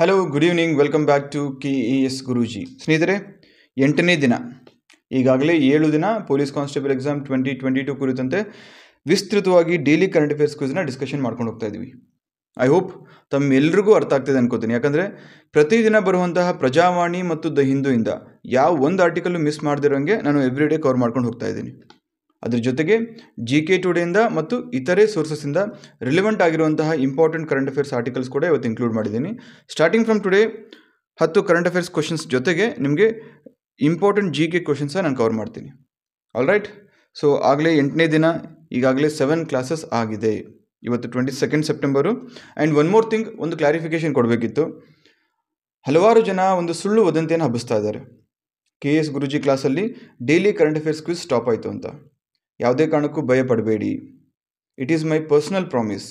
Hello good evening welcome back to K E S Guruji ಸ್ನೇಹಿತರೆ ಎಂಟನೇ ದಿನ ಈಗಾಗಲೇ ಏಳು ದಿನ police constable exam twenty twenty two ಕುರಿತಂತೆ ವಿಸ್ತೃತವಾಗಿ ಡೈಲಿ ಕರೆಂಟ್ ಅಫೇರ್ಸ್ ಕ್ವಿಸ್ನ ಡಿಸ್ಕಷನ್ ಮಾಡ್ಕೊಂಡು ಹೋಗ್ತಾ ಇದ್ದೀವಿ ಐ ಹೋಪ್ ತಮ್ಮೆಲ್ಲರಿಗೂ ಅರ್ಥ ಆಗ್ತಿದೆ ಅನ್ಕೋತೀನಿ ಯಾಕಂದರೆ ಪ್ರತಿದಿನ ಬರುವಂತಹ ಪ್ರಜಾವಾಣಿ ಮತ್ತು ದ ಹಿಂದೂಯಿಂದ ಯಾವ ಒಂದು ಆರ್ಟಿಕಲ್ ಮಿಸ್ ಮಾಡದಿರೋಂಗೆ ನಾನು ಎವ್ರಿ ಡೇ ಕವರ್ ಮಾಡ್ಕೊಂಡು ಹೋಗ್ತಾ ಇದ್ದೀನಿ ಅದ್ರ ಜೊತೆಗೆ ಜಿ ಕೆ ಟುಡೆಯಿಂದ ಮತ್ತು ಇತರೆ ಸೋರ್ಸಸ್ಸಿಂದ ರಿಲೆವೆಂಟ್ ಆಗಿರುವಂತಹ ಇಂಪಾರ್ಟೆಂಟ್ ಕರೆಂಟ್ ಅಫೇರ್ಸ್ ಆರ್ಟಿಕಲ್ಸ್ ಕೂಡ ಇವತ್ತು ಇನ್ಕ್ಲೂಡ್ ಮಾಡಿದ್ದೀನಿ ಸ್ಟಾರ್ಟಿಂಗ್ ಫ್ರಮ್ ಟುಡೇ ಹತ್ತು ಕರೆಂಟ್ ಅಫೇರ್ಸ್ ಕ್ವಶನ್ಸ್ ಜೊತೆಗೆ ನಿಮಗೆ ಇಂಪಾರ್ಟೆಂಟ್ ಜಿ ಕೆ ಕ್ವಶನ್ಸ ನಾನು ಕವರ್ ಮಾಡ್ತೀನಿ ಆಲ್ ರೈಟ್ ಸೊ ಆಗಲೇ ಎಂಟನೇ ದಿನ ಈಗಾಗಲೇ ಸೆವೆನ್ ಕ್ಲಾಸಸ್ ಆಗಿದೆ ಇವತ್ತು twenty second September and one more thing ಒಂದು ಕ್ಲಾರಿಫಿಕೇಷನ್ ಕೊಡಬೇಕಿತ್ತು ಹಲವಾರು ಜನ ಒಂದು ಸುಳ್ಳು ವದಂತಿಯನ್ನು ಹಬ್ಬಿಸ್ತಾ ಇದ್ದಾರೆ ಕೆ ಎಸ್ ಗುರುಜಿ ಕ್ಲಾಸಲ್ಲಿ daily current affairs quiz stop ಆಯಿತು ಅಂತ ಯಾವುದೇ ಕಾರಣಕ್ಕೂ ಭಯಪಡಬೇಡಿ it is my personal promise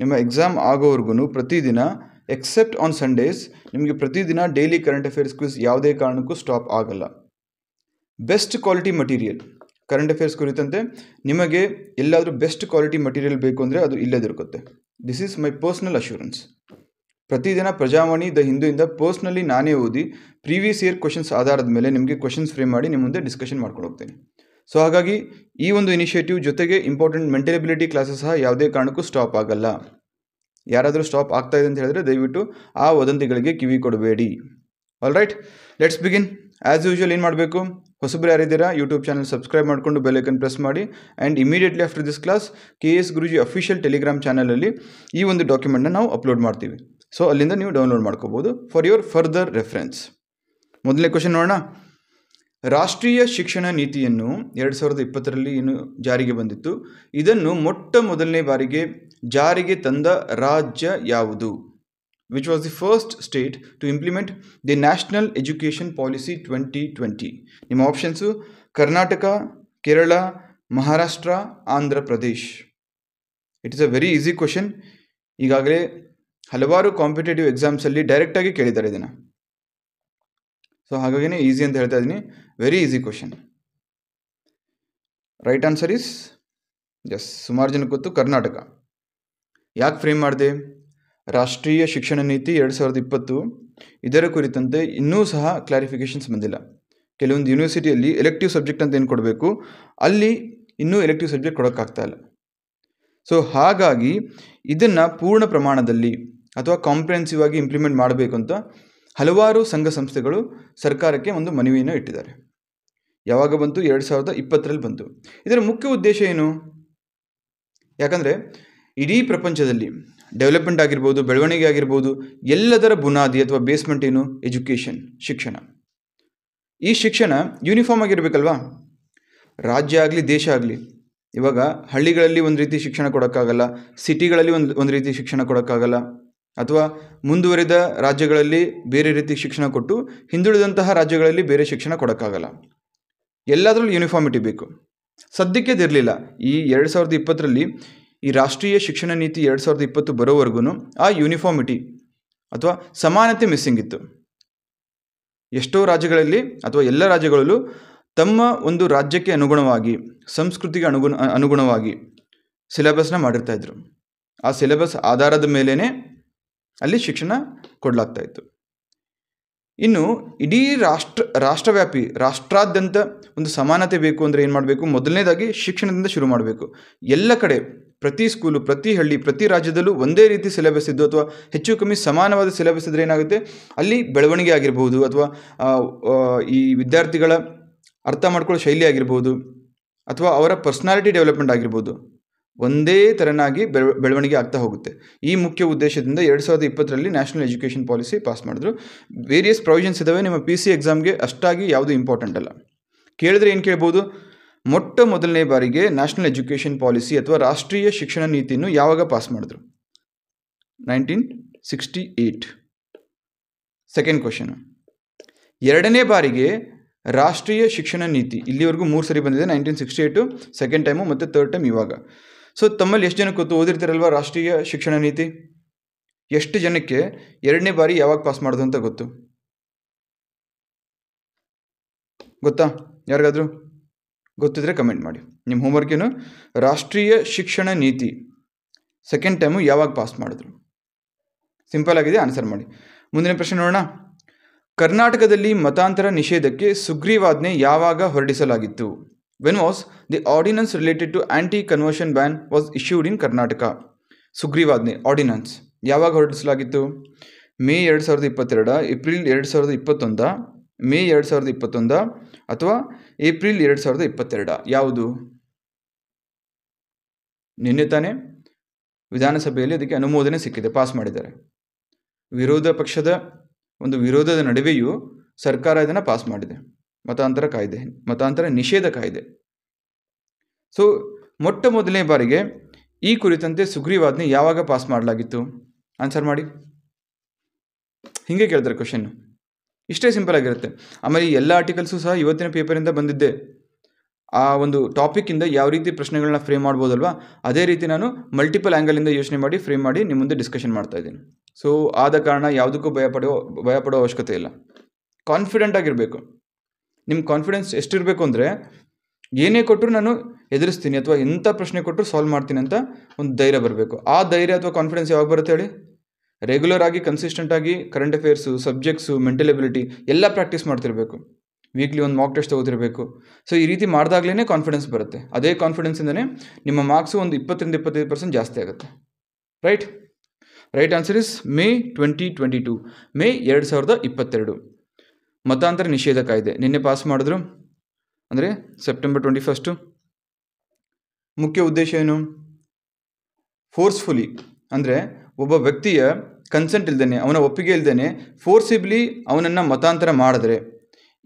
ನಿಮ್ಮ ಎಕ್ಸಾಮ್ ಆಗೋವರೆಗೂ ಪ್ರತಿದಿನ ಎಕ್ಸೆಪ್ಟ್ ಆನ್ ಸಂಡೇಸ್ ನಿಮಗೆ ಪ್ರತಿದಿನ ಡೈಲಿ ಕರೆಂಟ್ ಅಫೇರ್ಸ್ ಕ್ವಿಸ್ ಯಾವುದೇ ಕಾರಣಕ್ಕೂ ಸ್ಟಾಪ್ ಆಗಲ್ಲ best quality material current affairs ಕುರಿತಂತೆ ನಿಮಗೆ ಎಲ್ಲಾದರೂ ಬೆಸ್ಟ್ ಕ್ವಾಲಿಟಿ ಮಟೀರಿಯಲ್ ಬೇಕು ಅಂದರೆ ಅದು ಇಲ್ಲೇ ದೊರಕುತ್ತೆ this is my personal assurance ಪ್ರತಿದಿನ ಪ್ರಜಾವಾಣಿ ದ ಹಿಂದೂಯಿಂದ ಪರ್ಸ್ನಲಿ ನಾನೇ ಓದಿ ಪ್ರೀವಿಯಸ್ ಇಯರ್ ಕ್ವಶನ್ಸ್ ಆಧಾರದ ಮೇಲೆ ನಿಮಗೆ ಕ್ವಶನ್ಸ್ ಫ್ರೇಮ್ ಮಾಡಿ ನಿಮ್ಮ ಮುಂದೆ ಡಿಸ್ಕಷನ್ ಮಾಡ್ಕೊಂಡು ಹೋಗ್ತೀನಿ ಸೊ ಹಾಗಾಗಿ ಈ ಒಂದು ಇನಿಷಿಯೇಟಿವ್ ಜೊತೆಗೆ ಇಂಪಾರ್ಟೆಂಟ್ ಮೆಂಟೇಬಿಲಿಟಿ ಕ್ಲಾಸಸ್ ಸಹ ಯಾವುದೇ ಕಾರಣಕ್ಕೂ ಸ್ಟಾಪ್ ಆಗಲ್ಲ ಯಾರಾದರೂ ಸ್ಟಾಪ್ ಆಗ್ತಾ ಇದೆ ಅಂತ ಹೇಳಿದ್ರೆ ದಯವಿಟ್ಟು ಆ ವದಂತಿಗಳಿಗೆ ಕಿವಿ ಕೊಡಬೇಡಿ all right let's begin as usual ಏನು ಮಾಡಬೇಕು ಹೊಸಬ್ರು ಯಾರಿದ್ದೀರಾ ಯೂಟ್ಯೂಬ್ ಚಾನಲ್ ಸಬ್ಸ್ಕ್ರೈಬ್ ಮಾಡಿಕೊಂಡು ಬೆಲೈಕನ್ ಪ್ರೆಸ್ ಮಾಡಿ and immediately after this class K S Guruji official Telegram ಚಾನಲಲ್ಲಿ ಈ ಒಂದು ಡಾಕ್ಯುಮೆಂಟ್ನ ನಾವು ಅಪ್ಲೋಡ್ ಮಾಡ್ತೀವಿ ಸೊ ಅಲ್ಲಿಂದ ನೀವು ಡೌನ್ಲೋಡ್ ಮಾಡ್ಕೋಬೋದು ಫಾರ್ ಯುವರ್ ಫರ್ದರ್ ರೆಫರೆನ್ಸ್ ಮೊದಲನೇ ಕ್ವಶನ್ ನೋಡೋಣ ರಾಷ್ಟ್ರೀಯ ಶಿಕ್ಷಣ ನೀತಿಯನ್ನು ಎರಡು ಸಾವಿರದ ಇಪ್ಪತ್ತರಲ್ಲಿ ಏನು ಜಾರಿಗೆ ಬಂದಿತ್ತು ಇದನ್ನು ಮೊಟ್ಟ ಮೊದಲನೇ ಬಾರಿಗೆ ಜಾರಿಗೆ ತಂದ ರಾಜ್ಯ ಯಾವುದು which was the first state to implement the national education policy twenty twenty ನಿಮ್ಮ options Karnataka Kerala Maharashtra Andhra Pradesh it is a very easy question ಈಗಾಗಲೇ ಹಲವಾರು ಕಾಂಪಿಟೇಟಿವ್ ಎಕ್ಸಾಮ್ಸಲ್ಲಿ ಡೈರೆಕ್ಟಾಗಿ ಕೇಳಿದ್ದಾರೆ ಇದನ್ನು ಸೊ ಹಾಗಾಗಿನೇ ಈಸಿ ಅಂತ ಹೇಳ್ತಾ ಇದ್ದೀನಿ very easy question right answer is yes ಸುಮಾರು ಜನಕ್ಕೆ ಗೊತ್ತು ಕರ್ನಾಟಕ ಯಾಕೆ ಫ್ರೇಮ್ ಮಾಡಿದೆ ರಾಷ್ಟ್ರೀಯ ಶಿಕ್ಷಣ ನೀತಿ ಎರಡು ಸಾವಿರದ ಇಪ್ಪತ್ತು ಇದರ ಕುರಿತಂತೆ ಇನ್ನೂ ಸಹ ಕ್ಲಾರಿಫಿಕೇಷನ್ಸ್ ಬಂದಿಲ್ಲ ಕೆಲವೊಂದು ಯೂನಿವರ್ಸಿಟಿಯಲ್ಲಿ ಎಲೆಕ್ಟಿವ್ ಸಬ್ಜೆಕ್ಟ್ ಅಂತ ಏನು ಕೊಡಬೇಕು ಅಲ್ಲಿ ಇನ್ನೂ ಎಲೆಕ್ಟಿವ್ ಸಬ್ಜೆಕ್ಟ್ ಕೊಡೋಕ್ಕಾಗ್ತಾ ಇಲ್ಲ ಸೊ ಹಾಗಾಗಿ ಇದನ್ನು ಪೂರ್ಣ ಪ್ರಮಾಣದಲ್ಲಿ ಅಥವಾ ಕಾಂಪ್ರಿಹೆನ್ಸಿವ್ ಆಗಿ ಇಂಪ್ಲಿಮೆಂಟ್ ಮಾಡಬೇಕು ಅಂತ ಹಲವಾರು ಸಂಘ ಸಂಸ್ಥೆಗಳು ಸರ್ಕಾರಕ್ಕೆ ಒಂದು ಮನವಿಯನ್ನು ಇಟ್ಟಿದ್ದಾರೆ ಯಾವಾಗ ಬಂತು ಎರಡು ಸಾವಿರದ ಇಪ್ಪತ್ತರಲ್ಲಿ ಬಂತು ಇದರ ಮುಖ್ಯ ಉದ್ದೇಶ ಏನು ಯಾಕಂದರೆ ಇಡೀ ಪ್ರಪಂಚದಲ್ಲಿ ಡೆವಲಪ್ಮೆಂಟ್ ಆಗಿರ್ಬೋದು ಬೆಳವಣಿಗೆ ಆಗಿರ್ಬೋದು ಎಲ್ಲದರ ಬುನಾದಿ ಅಥವಾ ಬೇಸ್ಮೆಂಟ್ ಏನು ಎಜುಕೇಷನ್ ಶಿಕ್ಷಣ ಈ ಶಿಕ್ಷಣ ಯೂನಿಫಾರ್ಮ್ ಆಗಿರಬೇಕಲ್ವಾ ರಾಜ್ಯ ಆಗಲಿ ದೇಶ ಆಗಲಿ ಇವಾಗ ಹಳ್ಳಿಗಳಲ್ಲಿ ಒಂದು ರೀತಿ ಶಿಕ್ಷಣ ಕೊಡೋಕ್ಕಾಗಲ್ಲ ಸಿಟಿಗಳಲ್ಲಿ ಒಂದು ಒಂದು ರೀತಿ ಶಿಕ್ಷಣ ಕೊಡೋಕ್ಕಾಗಲ್ಲ ಅಥವಾ ಮುಂದುವರಿದ ರಾಜ್ಯಗಳಲ್ಲಿ ಬೇರೆ ರೀತಿ ಶಿಕ್ಷಣ ಕೊಟ್ಟು ಹಿಂದುಳಿದಂತಹ ರಾಜ್ಯಗಳಲ್ಲಿ ಬೇರೆ ಶಿಕ್ಷಣ ಕೊಡೋಕ್ಕಾಗಲ್ಲ ಎಲ್ಲದರಲ್ಲೂ ಯೂನಿಫಾರ್ಮಿಟಿ ಬೇಕು ಸದ್ಯಕ್ಕೆ ಇರಲಿಲ್ಲ ಈ ಎರಡು ಸಾವಿರದ ಇಪ್ಪತ್ತರಲ್ಲಿ ಈ ರಾಷ್ಟ್ರೀಯ ಶಿಕ್ಷಣ ನೀತಿ ಎರಡು ಸಾವಿರದ ಇಪ್ಪತ್ತು ಬರೋವರೆಗೂ ಆ ಯೂನಿಫಾರ್ಮಿಟಿ ಅಥವಾ ಸಮಾನತೆ ಮಿಸ್ಸಿಂಗ್ ಇತ್ತು ಎಷ್ಟೋ ರಾಜ್ಯಗಳಲ್ಲಿ ಅಥವಾ ಎಲ್ಲ ರಾಜ್ಯಗಳಲ್ಲೂ ತಮ್ಮ ಒಂದು ರಾಜ್ಯಕ್ಕೆ ಅನುಗುಣವಾಗಿ ಸಂಸ್ಕೃತಿಗೆ ಅನುಗುಣ ಅನುಗುಣವಾಗಿ ಸಿಲೆಬಸ್ನ ಮಾಡಿರ್ತಾಯಿದ್ರು ಆ ಸಿಲೆಬಸ್ ಆಧಾರದ ಮೇಲೇ ಅಲ್ಲಿ ಶಿಕ್ಷಣ ಕೊಡಲಾಗ್ತಾ ಇತ್ತು ಇನ್ನು ಇಡೀ ರಾಷ್ಟ್ರ ರಾಷ್ಟ್ರವ್ಯಾಪಿ ರಾಷ್ಟ್ರಾದ್ಯಂತ ಒಂದು ಸಮಾನತೆ ಬೇಕು ಅಂದರೆ ಏನು ಮಾಡಬೇಕು ಮೊದಲನೇದಾಗಿ ಶಿಕ್ಷಣದಿಂದ ಶುರು ಮಾಡಬೇಕು ಎಲ್ಲ ಕಡೆ ಪ್ರತಿ ಸ್ಕೂಲು ಪ್ರತಿ ಹಳ್ಳಿ ಪ್ರತಿ ರಾಜ್ಯದಲ್ಲೂ ಒಂದೇ ರೀತಿ ಸಿಲೆಬಸ್ ಇದ್ದು ಅಥವಾ ಹೆಚ್ಚು ಕಮ್ಮಿ ಸಮಾನವಾದ ಸಿಲೆಬಸ್ ಇದ್ದರೆ ಏನಾಗುತ್ತೆ ಅಲ್ಲಿ ಬೆಳವಣಿಗೆ ಆಗಿರ್ಬೋದು ಅಥವಾ ಈ ವಿದ್ಯಾರ್ಥಿಗಳ ಅರ್ಥ ಮಾಡ್ಕೊಳ್ಳೋ ಶೈಲಿ ಆಗಿರ್ಬೋದು ಅಥವಾ ಅವರ ಪರ್ಸ್ನಾಲಿಟಿ ಡೆವಲಪ್ಮೆಂಟ್ ಆಗಿರ್ಬೋದು ಒಂದೇ ತೆರನಾಗಿ ಬೆಳವಣಿಗೆ ಆಗ್ತಾ ಹೋಗುತ್ತೆ ಈ ಮುಖ್ಯ ಉದ್ದೇಶದಿಂದ ಎರಡು ಸಾವಿರದ ಇಪ್ಪತ್ತರಲ್ಲಿ ನ್ಯಾಷನಲ್ ಎಜುಕೇಷನ್ ಪಾಲಿಸಿ ಪಾಸ್ ಮಾಡಿದ್ರು ವೇರಿಯಸ್ ಪ್ರೊವಿಷನ್ಸ್ ಇದ್ದಾವೆ ನಿಮ್ಮ ಪಿ ಸಿ ಎಕ್ಸಾಮ್ಗೆ ಅಷ್ಟಾಗಿ ಯಾವುದು ಇಂಪಾರ್ಟೆಂಟ್ ಅಲ್ಲ ಕೇಳಿದ್ರೆ ಏನು ಕೇಳ್ಬೋದು ಮೊಟ್ಟ ಮೊದಲನೇ ಬಾರಿಗೆ ನ್ಯಾಷನಲ್ ಎಜುಕೇಷನ್ ಪಾಲಿಸಿ ಅಥವಾ ರಾಷ್ಟ್ರೀಯ ಶಿಕ್ಷಣ ನೀತಿಯನ್ನು ಯಾವಾಗ ಪಾಸ್ ಮಾಡಿದ್ರು nineteen sixty eight second question ಎರಡನೇ ಬಾರಿಗೆ ರಾಷ್ಟ್ರೀಯ ಶಿಕ್ಷಣ ನೀತಿ ಇಲ್ಲಿವರೆಗೂ ಮೂರು ಸರಿ ಬಂದಿದೆ nineteen sixty eight second time ಮತ್ತು ತರ್ಡ್ ಟೈಮ್ ಇವಾಗ ಸೊ ತಮ್ಮಲ್ಲಿ ಎಷ್ಟು ಜನಕ್ಕೆ ಗೊತ್ತು ಓದಿರ್ತೀರಲ್ವ ರಾಷ್ಟ್ರೀಯ ಶಿಕ್ಷಣ ನೀತಿ ಎಷ್ಟು ಜನಕ್ಕೆ ಎರಡನೇ ಬಾರಿ ಯಾವಾಗ ಪಾಸ್ ಮಾಡೋದು ಅಂತ ಗೊತ್ತು ಗೊತ್ತಾ ಯಾರಿಗಾದರೂ ಗೊತ್ತಿದ್ರೆ ಕಮೆಂಟ್ ಮಾಡಿ ನಿಮ್ಮ ಹೋಮ್ವರ್ಕೇನು ಏನು ರಾಷ್ಟ್ರೀಯ ಶಿಕ್ಷಣ ನೀತಿ ಸೆಕೆಂಡ್ ಟೈಮು ಯಾವಾಗ ಪಾಸ್ ಮಾಡಿದ್ರು ಸಿಂಪಲ್ ಆಗಿದೆ ಆನ್ಸರ್ ಮಾಡಿ ಮುಂದಿನ ಪ್ರಶ್ನೆ ನೋಡೋಣ ಕರ್ನಾಟಕದಲ್ಲಿ ಮತಾಂತರ ನಿಷೇಧಕ್ಕೆ ಸುಗ್ರೀವಾಜ್ಞೆ ಯಾವಾಗ ಹೊರಡಿಸಲಾಗಿತ್ತು When was the ordinance related to anti-conversion ban was issued in Karnataka? ಸುಗ್ರೀವಾಜ್ಞೆ ಆರ್ಡಿನನ್ಸ್ ಯಾವಾಗ ಹೊರಡಿಸಲಾಗಿತ್ತು ಮೇ ಎರಡು ಸಾವಿರದ ಇಪ್ಪತ್ತೆರಡ ಏಪ್ರಿಲ್ ಎರಡು ಸಾವಿರದ ಇಪ್ಪತ್ತೊಂದ ಮೇ ಎರಡು ಸಾವಿರದ ಇಪ್ಪತ್ತೊಂದ ಅಥವಾ ಏಪ್ರಿಲ್ ಎರಡು ಸಾವಿರದ ಇಪ್ಪತ್ತೆರಡ ಯಾವುದು ನಿನ್ನೆ ತಾನೇ ವಿಧಾನಸಭೆಯಲ್ಲಿ ಅದಕ್ಕೆ ಅನುಮೋದನೆ ಸಿಕ್ಕಿದೆ ಪಾಸ್ ಮಾಡಿದ್ದಾರೆ ವಿರೋಧ ಪಕ್ಷದ ಒಂದು ವಿರೋಧದ ನಡುವೆಯೂ ಸರ್ಕಾರ ಇದನ್ನು ಪಾಸ್ ಮಾಡಿದೆ ಮತಾಂತರ ಕಾಯ್ದೆ ಮತಾಂತರ ನಿಷೇಧ ಕಾಯ್ದೆ ಸೊ ಮೊಟ್ಟ ಮೊದಲನೇ ಬಾರಿಗೆ ಈ ಕುರಿತಂತೆ ಸುಗ್ರೀವಾಜ್ಞೆ ಯಾವಾಗ ಪಾಸ್ ಮಾಡಲಾಗಿತ್ತು ಆನ್ಸರ್ ಮಾಡಿ ಹಿಂಗೆ ಕೇಳ್ತಾರೆ ಕ್ವಶನ್ನು ಇಷ್ಟೇ ಸಿಂಪಲ್ ಆಗಿರುತ್ತೆ ಆಮೇಲೆ ಎಲ್ಲ ಆರ್ಟಿಕಲ್ಸು ಸಹ ಇವತ್ತಿನ ಪೇಪರಿಂದ ಬಂದಿದ್ದೆ ಆ ಒಂದು ಟಾಪಿಕ್ಕಿಂದ ಯಾವ ರೀತಿ ಪ್ರಶ್ನೆಗಳನ್ನ ಫ್ರೇಮ್ ಮಾಡ್ಬೋದಲ್ವಾ ಅದೇ ರೀತಿ ನಾನು ಮಲ್ಟಿಪಲ್ ಆ್ಯಂಗಲಿಂದ ಯೋಚನೆ ಮಾಡಿ ಫ್ರೇಮ್ ಮಾಡಿ ನಿಮ್ಮ ಮುಂದೆ ಡಿಸ್ಕಷನ್ ಮಾಡ್ತಾ ಇದ್ದೀನಿ ಸೊ ಆದ ಕಾರಣ ಯಾವುದಕ್ಕೂ ಭಯಪಡೋ ಭಯಪಡೋ ಅವಶ್ಯಕತೆ ಇಲ್ಲ ಕಾನ್ಫಿಡೆಂಟ್ ಆಗಿರಬೇಕು ನಿಮ್ಮ ಕಾನ್ಫಿಡೆನ್ಸ್ ಎಷ್ಟಿರಬೇಕು ಅಂದರೆ ಏನೇ ಕೊಟ್ಟರು ನಾನು ಎದುರಿಸ್ತೀನಿ ಅಥವಾ ಎಂಥ ಪ್ರಶ್ನೆ ಕೊಟ್ಟರು ಸಾಲ್ವ್ ಮಾಡ್ತೀನಿ ಅಂತ ಒಂದು ಧೈರ್ಯ ಬರಬೇಕು ಆ ಧೈರ್ಯ ಅಥವಾ ಕಾನ್ಫಿಡೆನ್ಸ್ ಯಾವಾಗ ಬರುತ್ತೆ ಹೇಳಿ ರೆಗ್ಯುಲರ್ ಆಗಿ ಕನ್ಸಿಸ್ಟೆಂಟ್ ಆಗಿ current affairs subjects mental ability ಎಲ್ಲ ಪ್ರಾಕ್ಟೀಸ್ ಮಾಡ್ತಿರಬೇಕು ವೀಕ್ಲಿ ಒಂದು ಮಾಕ್ ಟೆಸ್ಟ್ ತಗೋತಿರಬೇಕು ಸೊ ಈ ರೀತಿ ಮಾಡಿದಾಗಲೇ ಕಾನ್ಫಿಡೆನ್ಸ್ ಬರುತ್ತೆ ಅದೇ ಕಾನ್ಫಿಡೆನ್ಸಿಂದನೇ ನಿಮ್ಮ ಮಾರ್ಕ್ಸು ಒಂದು ಇಪ್ಪತ್ತರಿಂದ ಇಪ್ಪತ್ತೈದು ಪರ್ಸೆಂಟ್ ಜಾಸ್ತಿ ಆಗುತ್ತೆ right right answer is May twenty twenty two May ಎರಡು ಸಾವಿರದ ಇಪ್ಪತ್ತೆರಡು ಮತಾಂತರ ನಿಷೇಧ ಕಾಯ್ದೆ ನಿನ್ನೆ ಪಾಸ್ ಮಾಡಿದ್ರು ಅಂದರೆ ಸೆಪ್ಟೆಂಬರ್ ಟ್ವೆಂಟಿ ಫಸ್ಟು ಮುಖ್ಯ ಉದ್ದೇಶ ಏನು ಫೋರ್ಸ್ಫುಲಿ ಅಂದರೆ ಒಬ್ಬ ವ್ಯಕ್ತಿಯ ಕನ್ಸೆಂಟ್ ಇಲ್ದೇನೆ ಅವನ ಒಪ್ಪಿಗೆ ಇಲ್ದೇನೆ ಫೋರ್ಸಿಬ್ಲಿ ಅವನನ್ನು ಮತಾಂತರ ಮಾಡಿದ್ರೆ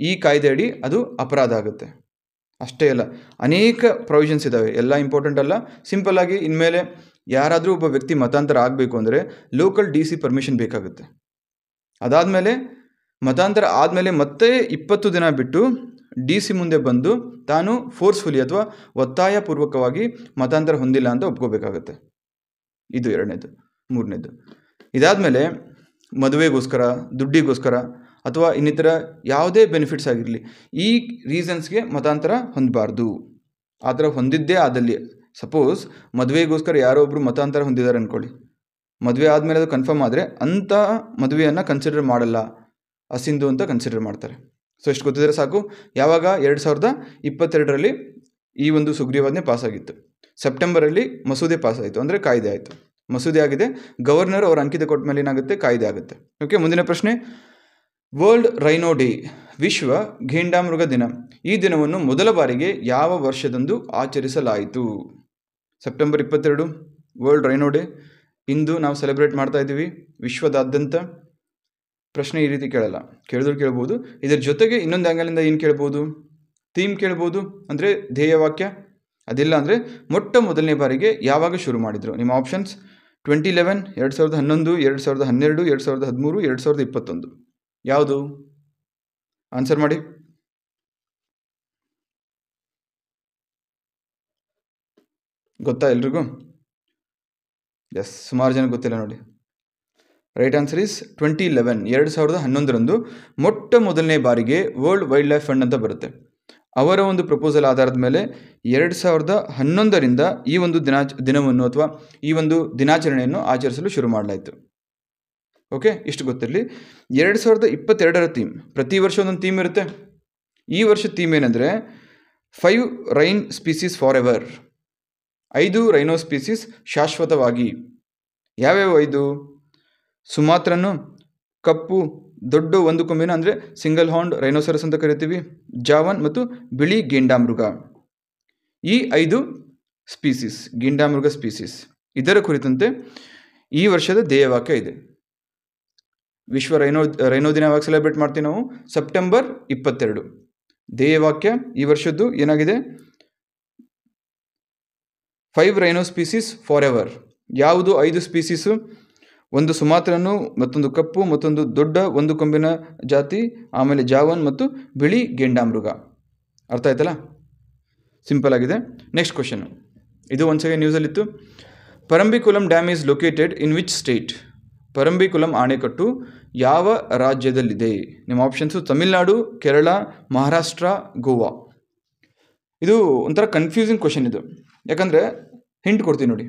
ಈ ಅಡಿ ಅದು ಅಪರಾಧ ಆಗುತ್ತೆ ಅಷ್ಟೇ ಅಲ್ಲ ಅನೇಕ ಪ್ರೊವಿಷನ್ಸ್ ಇದ್ದಾವೆ ಎಲ್ಲ ಇಂಪಾರ್ಟೆಂಟ್ ಅಲ್ಲ ಆಗಿ ಇನ್ಮೇಲೆ ಯಾರಾದರೂ ಒಬ್ಬ ವ್ಯಕ್ತಿ ಮತಾಂತರ ಆಗಬೇಕು ಅಂದರೆ ಲೋಕಲ್ ಡಿ ಸಿ ಪರ್ಮಿಷನ್ ಬೇಕಾಗುತ್ತೆ ಅದಾದಮೇಲೆ ಮತಾಂತರ ಆದಮೇಲೆ ಮತ್ತೆ ಇಪ್ಪತ್ತು ದಿನ ಬಿಟ್ಟು ಡಿ ಸಿ ಮುಂದೆ ಬಂದು ತಾನು ಫೋರ್ಸ್ಫುಲಿ ಅಥವಾ ಒತ್ತಾಯಪೂರ್ವಕವಾಗಿ ಮತಾಂತರ ಹೊಂದಿಲ್ಲ ಅಂತ ಒಪ್ಕೋಬೇಕಾಗತ್ತೆ ಇದು ಎರಡನೇದು ಮೂರನೇದು ಇದಾದಮೇಲೆ ಮದುವೆಗೋಸ್ಕರ ದುಡ್ಡಿಗೋಸ್ಕರ ಅಥವಾ ಇನ್ನಿತರ ಯಾವುದೇ ಬೆನಿಫಿಟ್ಸ್ ಆಗಿರಲಿ ಈ ರೀಸನ್ಸ್ಗೆ ಮತಾಂತರ ಹೊಂದಬಾರ್ದು ಆ ಥರ ಹೊಂದಿದ್ದೇ ಆದಲ್ಲಿ ಸಪೋಸ್ ಮದುವೆಗೋಸ್ಕರ ಯಾರೋ ಒಬ್ಬರು ಮತಾಂತರ ಹೊಂದಿದ್ದಾರೆ ಅಂದ್ಕೊಳ್ಳಿ ಮದುವೆ ಆದಮೇಲೆ ಅದು ಕನ್ಫರ್ಮ್ ಆದರೆ ಅಂಥ ಮದುವೆಯನ್ನು ಕನ್ಸಿಡರ್ ಮಾಡಲ್ಲ ಅಸಿಂಧು ಅಂತ ಕನ್ಸಿಡರ್ ಮಾಡ್ತಾರೆ ಸೊ ಎಷ್ಟು ಗೊತ್ತಿದ್ರೆ ಸಾಕು ಯಾವಾಗ ಎರಡು ಸಾವಿರದ ಇಪ್ಪತ್ತೆರಡರಲ್ಲಿ ಈ ಒಂದು ಸುಗ್ರೀವಾಜ್ಞೆ ಪಾಸಾಗಿತ್ತು ಸೆಪ್ಟೆಂಬರಲ್ಲಿ ಮಸೂದೆ ಪಾಸಾಯಿತು ಅಂದರೆ ಕಾಯ್ದೆ ಆಯಿತು ಮಸೂದೆ ಆಗಿದೆ ಗವರ್ನರ್ ಅವರ ಅಂಕಿತ ಕೊಟ್ಟ ಮೇಲೆ ಏನಾಗುತ್ತೆ ಕಾಯ್ದೆ ಆಗುತ್ತೆ ಓಕೆ ಮುಂದಿನ ಪ್ರಶ್ನೆ ವರ್ಲ್ಡ್ ರೈನೋ ಡೇ ವಿಶ್ವ ಘೇಂಡಾಮೃಗ ದಿನ ಈ ದಿನವನ್ನು ಮೊದಲ ಬಾರಿಗೆ ಯಾವ ವರ್ಷದಂದು ಆಚರಿಸಲಾಯಿತು ಸೆಪ್ಟೆಂಬರ್ ಇಪ್ಪತ್ತೆರಡು ವರ್ಲ್ಡ್ ರೈನೋ ಡೇ ಇಂದು ನಾವು ಸೆಲೆಬ್ರೇಟ್ ಮಾಡ್ತಾ ಇದ್ದೀವಿ ವಿಶ್ವದಾದ್ಯಂತ ಪ್ರಶ್ನೆ ಈ ರೀತಿ ಕೇಳಲ್ಲ ಕೇಳಿದ್ರು ಕೇಳ್ಬೋದು ಇದರ ಜೊತೆಗೆ ಇನ್ನೊಂದು ಆ್ಯಂಗಲಿಂದ ಏನು ಕೇಳ್ಬೋದು ಥೀಮ್ ಕೇಳ್ಬೋದು ಅಂದರೆ ವಾಕ್ಯ ಅದಿಲ್ಲ ಅಂದರೆ ಮೊಟ್ಟ ಮೊದಲನೇ ಬಾರಿಗೆ ಯಾವಾಗ ಶುರು ಮಾಡಿದರು ನಿಮ್ಮ ಆಪ್ಷನ್ಸ್ ಟ್ವೆಂಟಿ ಲೆವೆನ್ ಎರಡು ಸಾವಿರದ ಹನ್ನೊಂದು ಎರಡು ಸಾವಿರದ ಹನ್ನೆರಡು ಎರಡು ಸಾವಿರದ ಹದಿಮೂರು ಎರಡು ಸಾವಿರದ ಇಪ್ಪತ್ತೊಂದು ಯಾವುದು ಆನ್ಸರ್ ಮಾಡಿ ಗೊತ್ತಾ ಎಲ್ರಿಗೂ ಎಸ್ ಸುಮಾರು ಜನ ಗೊತ್ತಿಲ್ಲ ನೋಡಿ right answer is twenty eleven ಎರಡು ಸಾವಿರದ ಹನ್ನೊಂದರಂದು ಮೊಟ್ಟ ಮೊದಲನೇ ಬಾರಿಗೆ ವರ್ಲ್ಡ್ ವೈಲ್ಡ್ ಲೈಫ್ ಫಂಡ್ ಅಂತ ಬರುತ್ತೆ ಅವರ ಒಂದು ಪ್ರಪೋಸಲ್ ಆಧಾರದ ಮೇಲೆ ಎರಡು ಸಾವಿರದ ಹನ್ನೊಂದರಿಂದ ಈ ಒಂದು ದಿನಾಚ ದಿನವನ್ನು ಅಥವಾ ಈ ಒಂದು ದಿನಾಚರಣೆಯನ್ನು ಆಚರಿಸಲು ಶುರು ಮಾಡಲಾಯಿತು ಓಕೆ ಇಷ್ಟು ಗೊತ್ತಿರಲಿ ಎರಡು ಸಾವಿರದ ಇಪ್ಪತ್ತೆರಡರ ಥೀಮ್ ಪ್ರತಿ ವರ್ಷ ಒಂದೊಂದು ಥೀಮ್ ಇರುತ್ತೆ ಈ ವರ್ಷ ಥೀಮ್ ಏನಂದರೆ five rhino species forever ಐದು ರೈನೋ ಸ್ಪೀಸೀಸ್ ಶಾಶ್ವತವಾಗಿ ಯಾವ್ಯಾವ ಐದು ಸುಮಾತ್ರನು ಕಪ್ಪು ದೊಡ್ಡ ಒಂದು ಕೊಂಬಿನ ಅಂದರೆ ಸಿಂಗಲ್ ಹಾಂಡ್ ರೈನೋಸರಸ್ ಅಂತ ಕರಿತೀವಿ ಜಾವನ್ ಮತ್ತು ಬಿಳಿ ಗೇಂಡಾಮೃಗ ಈ ಐದು ಸ್ಪೀಸೀಸ್ ಗೇಂಡಾಮೃಗ ಸ್ಪೀಸೀಸ್ ಇದರ ಕುರಿತಂತೆ ಈ ವರ್ಷದ ಧ್ಯೇಯವಾಕ್ಯ ಇದೆ ವಿಶ್ವ ರೈನೋ ರೈನೋ ದಿನವಾಗಿ ಸೆಲೆಬ್ರೇಟ್ ಮಾಡ್ತೀವಿ ನಾವು ಸೆಪ್ಟೆಂಬರ್ ಇಪ್ಪತ್ತೆರಡು ಧ್ಯೇಯವಾಕ್ಯ ಈ ವರ್ಷದ್ದು ಏನಾಗಿದೆ five rhino species forever ಯಾವುದು ಐದು ಸ್ಪೀಸೀಸು ಒಂದು ಸುಮಾತ್ರನು ಮತ್ತೊಂದು ಕಪ್ಪು ಮತ್ತೊಂದು ದೊಡ್ಡ ಒಂದು ಕೊಂಬಿನ ಜಾತಿ ಆಮೇಲೆ ಜಾವನ್ ಮತ್ತು ಬಿಳಿ ಗೆಂಡಾಮೃಗ ಅರ್ಥ ಆಯ್ತಲ್ಲ ಸಿಂಪಲ್ ಆಗಿದೆ ನೆಕ್ಸ್ಟ್ ಕ್ವಶನ್ ಇದು ಒಂದು ಸಗ ನ್ಯೂಸಲ್ಲಿತ್ತು Parambikulam dam is located in which state Parambikulam ಆಣೆಕಟ್ಟು ಯಾವ ರಾಜ್ಯದಲ್ಲಿದೆ ನಿಮ್ಮ ಆಪ್ಷನ್ಸು ತಮಿಳ್ನಾಡು ಕೇರಳ ಮಹಾರಾಷ್ಟ್ರ ಗೋವಾ ಇದು ಒಂಥರ ಕನ್ಫ್ಯೂಸಿಂಗ್ ಕ್ವಶನ್ ಇದು ಯಾಕಂದರೆ ಹಿಂಟ್ ಕೊಡ್ತೀನಿ ನೋಡಿ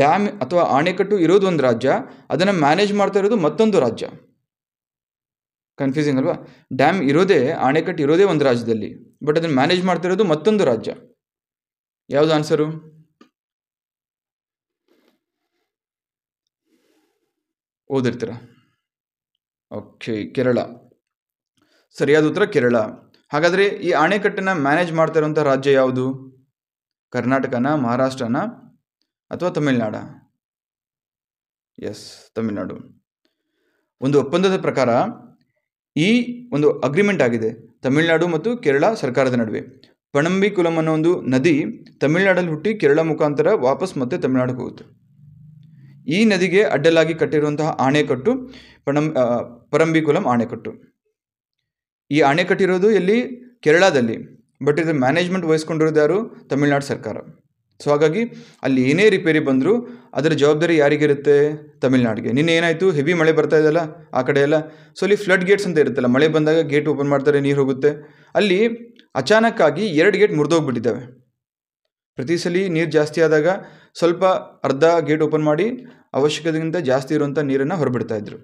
ಡ್ಯಾಮ್ ಅಥವಾ ಅಣೆಕಟ್ಟು ಇರೋದು ಒಂದು ರಾಜ್ಯ ಅದನ್ನು ಮ್ಯಾನೇಜ್ ಮಾಡ್ತಾ ಇರೋದು ಮತ್ತೊಂದು ರಾಜ್ಯ ಕನ್ಫ್ಯೂಸಿಂಗ್ ಅಲ್ವಾ ಡ್ಯಾಮ್ ಇರೋದೇ ಅಣೆಕಟ್ಟು ಇರೋದೇ ಒಂದು ರಾಜ್ಯದಲ್ಲಿ ಬಟ್ ಅದನ್ನು ಮ್ಯಾನೇಜ್ ಮಾಡ್ತಿರೋದು ಮತ್ತೊಂದು ರಾಜ್ಯ ಯಾವುದು ಆನ್ಸರು ಓದಿರ್ತೀರ ಓಕೆ ಕೇರಳ ಸರಿಯಾದ ಉತ್ತರ ಕೇರಳ ಹಾಗಾದರೆ ಈ ಅಣೆಕಟ್ಟನ್ನು ಮ್ಯಾನೇಜ್ ಮಾಡ್ತಾ ಇರುವಂಥ ರಾಜ್ಯ ಯಾವುದು ಕರ್ನಾಟಕನ ಮಹಾರಾಷ್ಟ್ರನ ಅಥವಾ ತಮಿಳ್ನಾಡ ಎಸ್ ತಮಿಳುನಾಡು ಒಂದು ಒಪ್ಪಂದದ ಪ್ರಕಾರ ಈ ಒಂದು ಅಗ್ರಿಮೆಂಟ್ ಆಗಿದೆ ತಮಿಳ್ನಾಡು ಮತ್ತು ಕೇರಳ ಸರ್ಕಾರದ ನಡುವೆ ಪಣಂಬಿಕುಲಂ ಅನ್ನೋ ಒಂದು ನದಿ ತಮಿಳ್ನಾಡಲ್ಲಿ ಹುಟ್ಟಿ ಕೇರಳ ಮುಖಾಂತರ ವಾಪಸ್ ಮತ್ತೆ ತಮಿಳುನಾಡಿಗೆ ಹೋಗುತ್ತೆ ಈ ನದಿಗೆ ಅಡ್ಡಲಾಗಿ ಕಟ್ಟಿರುವಂತಹ ಆಣೆಕಟ್ಟು ಪಣಂ ಪರಂಬಿಕುಲಂ ಆಣೆಕಟ್ಟು ಈ ಆಣೆಕಟ್ಟಿರೋದು ಎಲ್ಲಿ ಕೇರಳದಲ್ಲಿ ಬಟ್ ಇದ್ರ ಮ್ಯಾನೇಜ್ಮೆಂಟ್ ವಹಿಸ್ಕೊಂಡಿರೋದು ಯಾರು ತಮಿಳ್ನಾಡು ಸರ್ಕಾರ ಸೊ ಹಾಗಾಗಿ ಅಲ್ಲಿ ಏನೇ ರಿಪೇರಿ ಬಂದರೂ ಅದರ ಜವಾಬ್ದಾರಿ ಯಾರಿಗಿರುತ್ತೆ ತಮಿಳ್ನಾಡಿಗೆ ನಿನ್ನೆ ಏನಾಯಿತು ಹೆವಿ ಮಳೆ ಬರ್ತಾ ಇದೆಯಲ್ಲ ಆ ಕಡೆ ಸೊ ಅಲ್ಲಿ ಫ್ಲಡ್ ಗೇಟ್ಸ್ ಅಂತ ಇರುತ್ತಲ್ಲ ಮಳೆ ಬಂದಾಗ ಗೇಟ್ ಓಪನ್ ಮಾಡ್ತಾರೆ ನೀರು ಹೋಗುತ್ತೆ ಅಲ್ಲಿ ಅಚಾನಕ್ಕಾಗಿ ಎರಡು ಗೇಟ್ ಮುರಿದೋಗ್ಬಿಟ್ಟಿದ್ದಾವೆ ಪ್ರತಿ ಸಲ ನೀರು ಜಾಸ್ತಿ ಆದಾಗ ಸ್ವಲ್ಪ ಅರ್ಧ ಗೇಟ್ ಓಪನ್ ಮಾಡಿ ಅವಶ್ಯಕತೆಗಿಂತ ಜಾಸ್ತಿ ಇರುವಂಥ ನೀರನ್ನು ಹೊರಬಿಡ್ತಾ ಇದ್ರು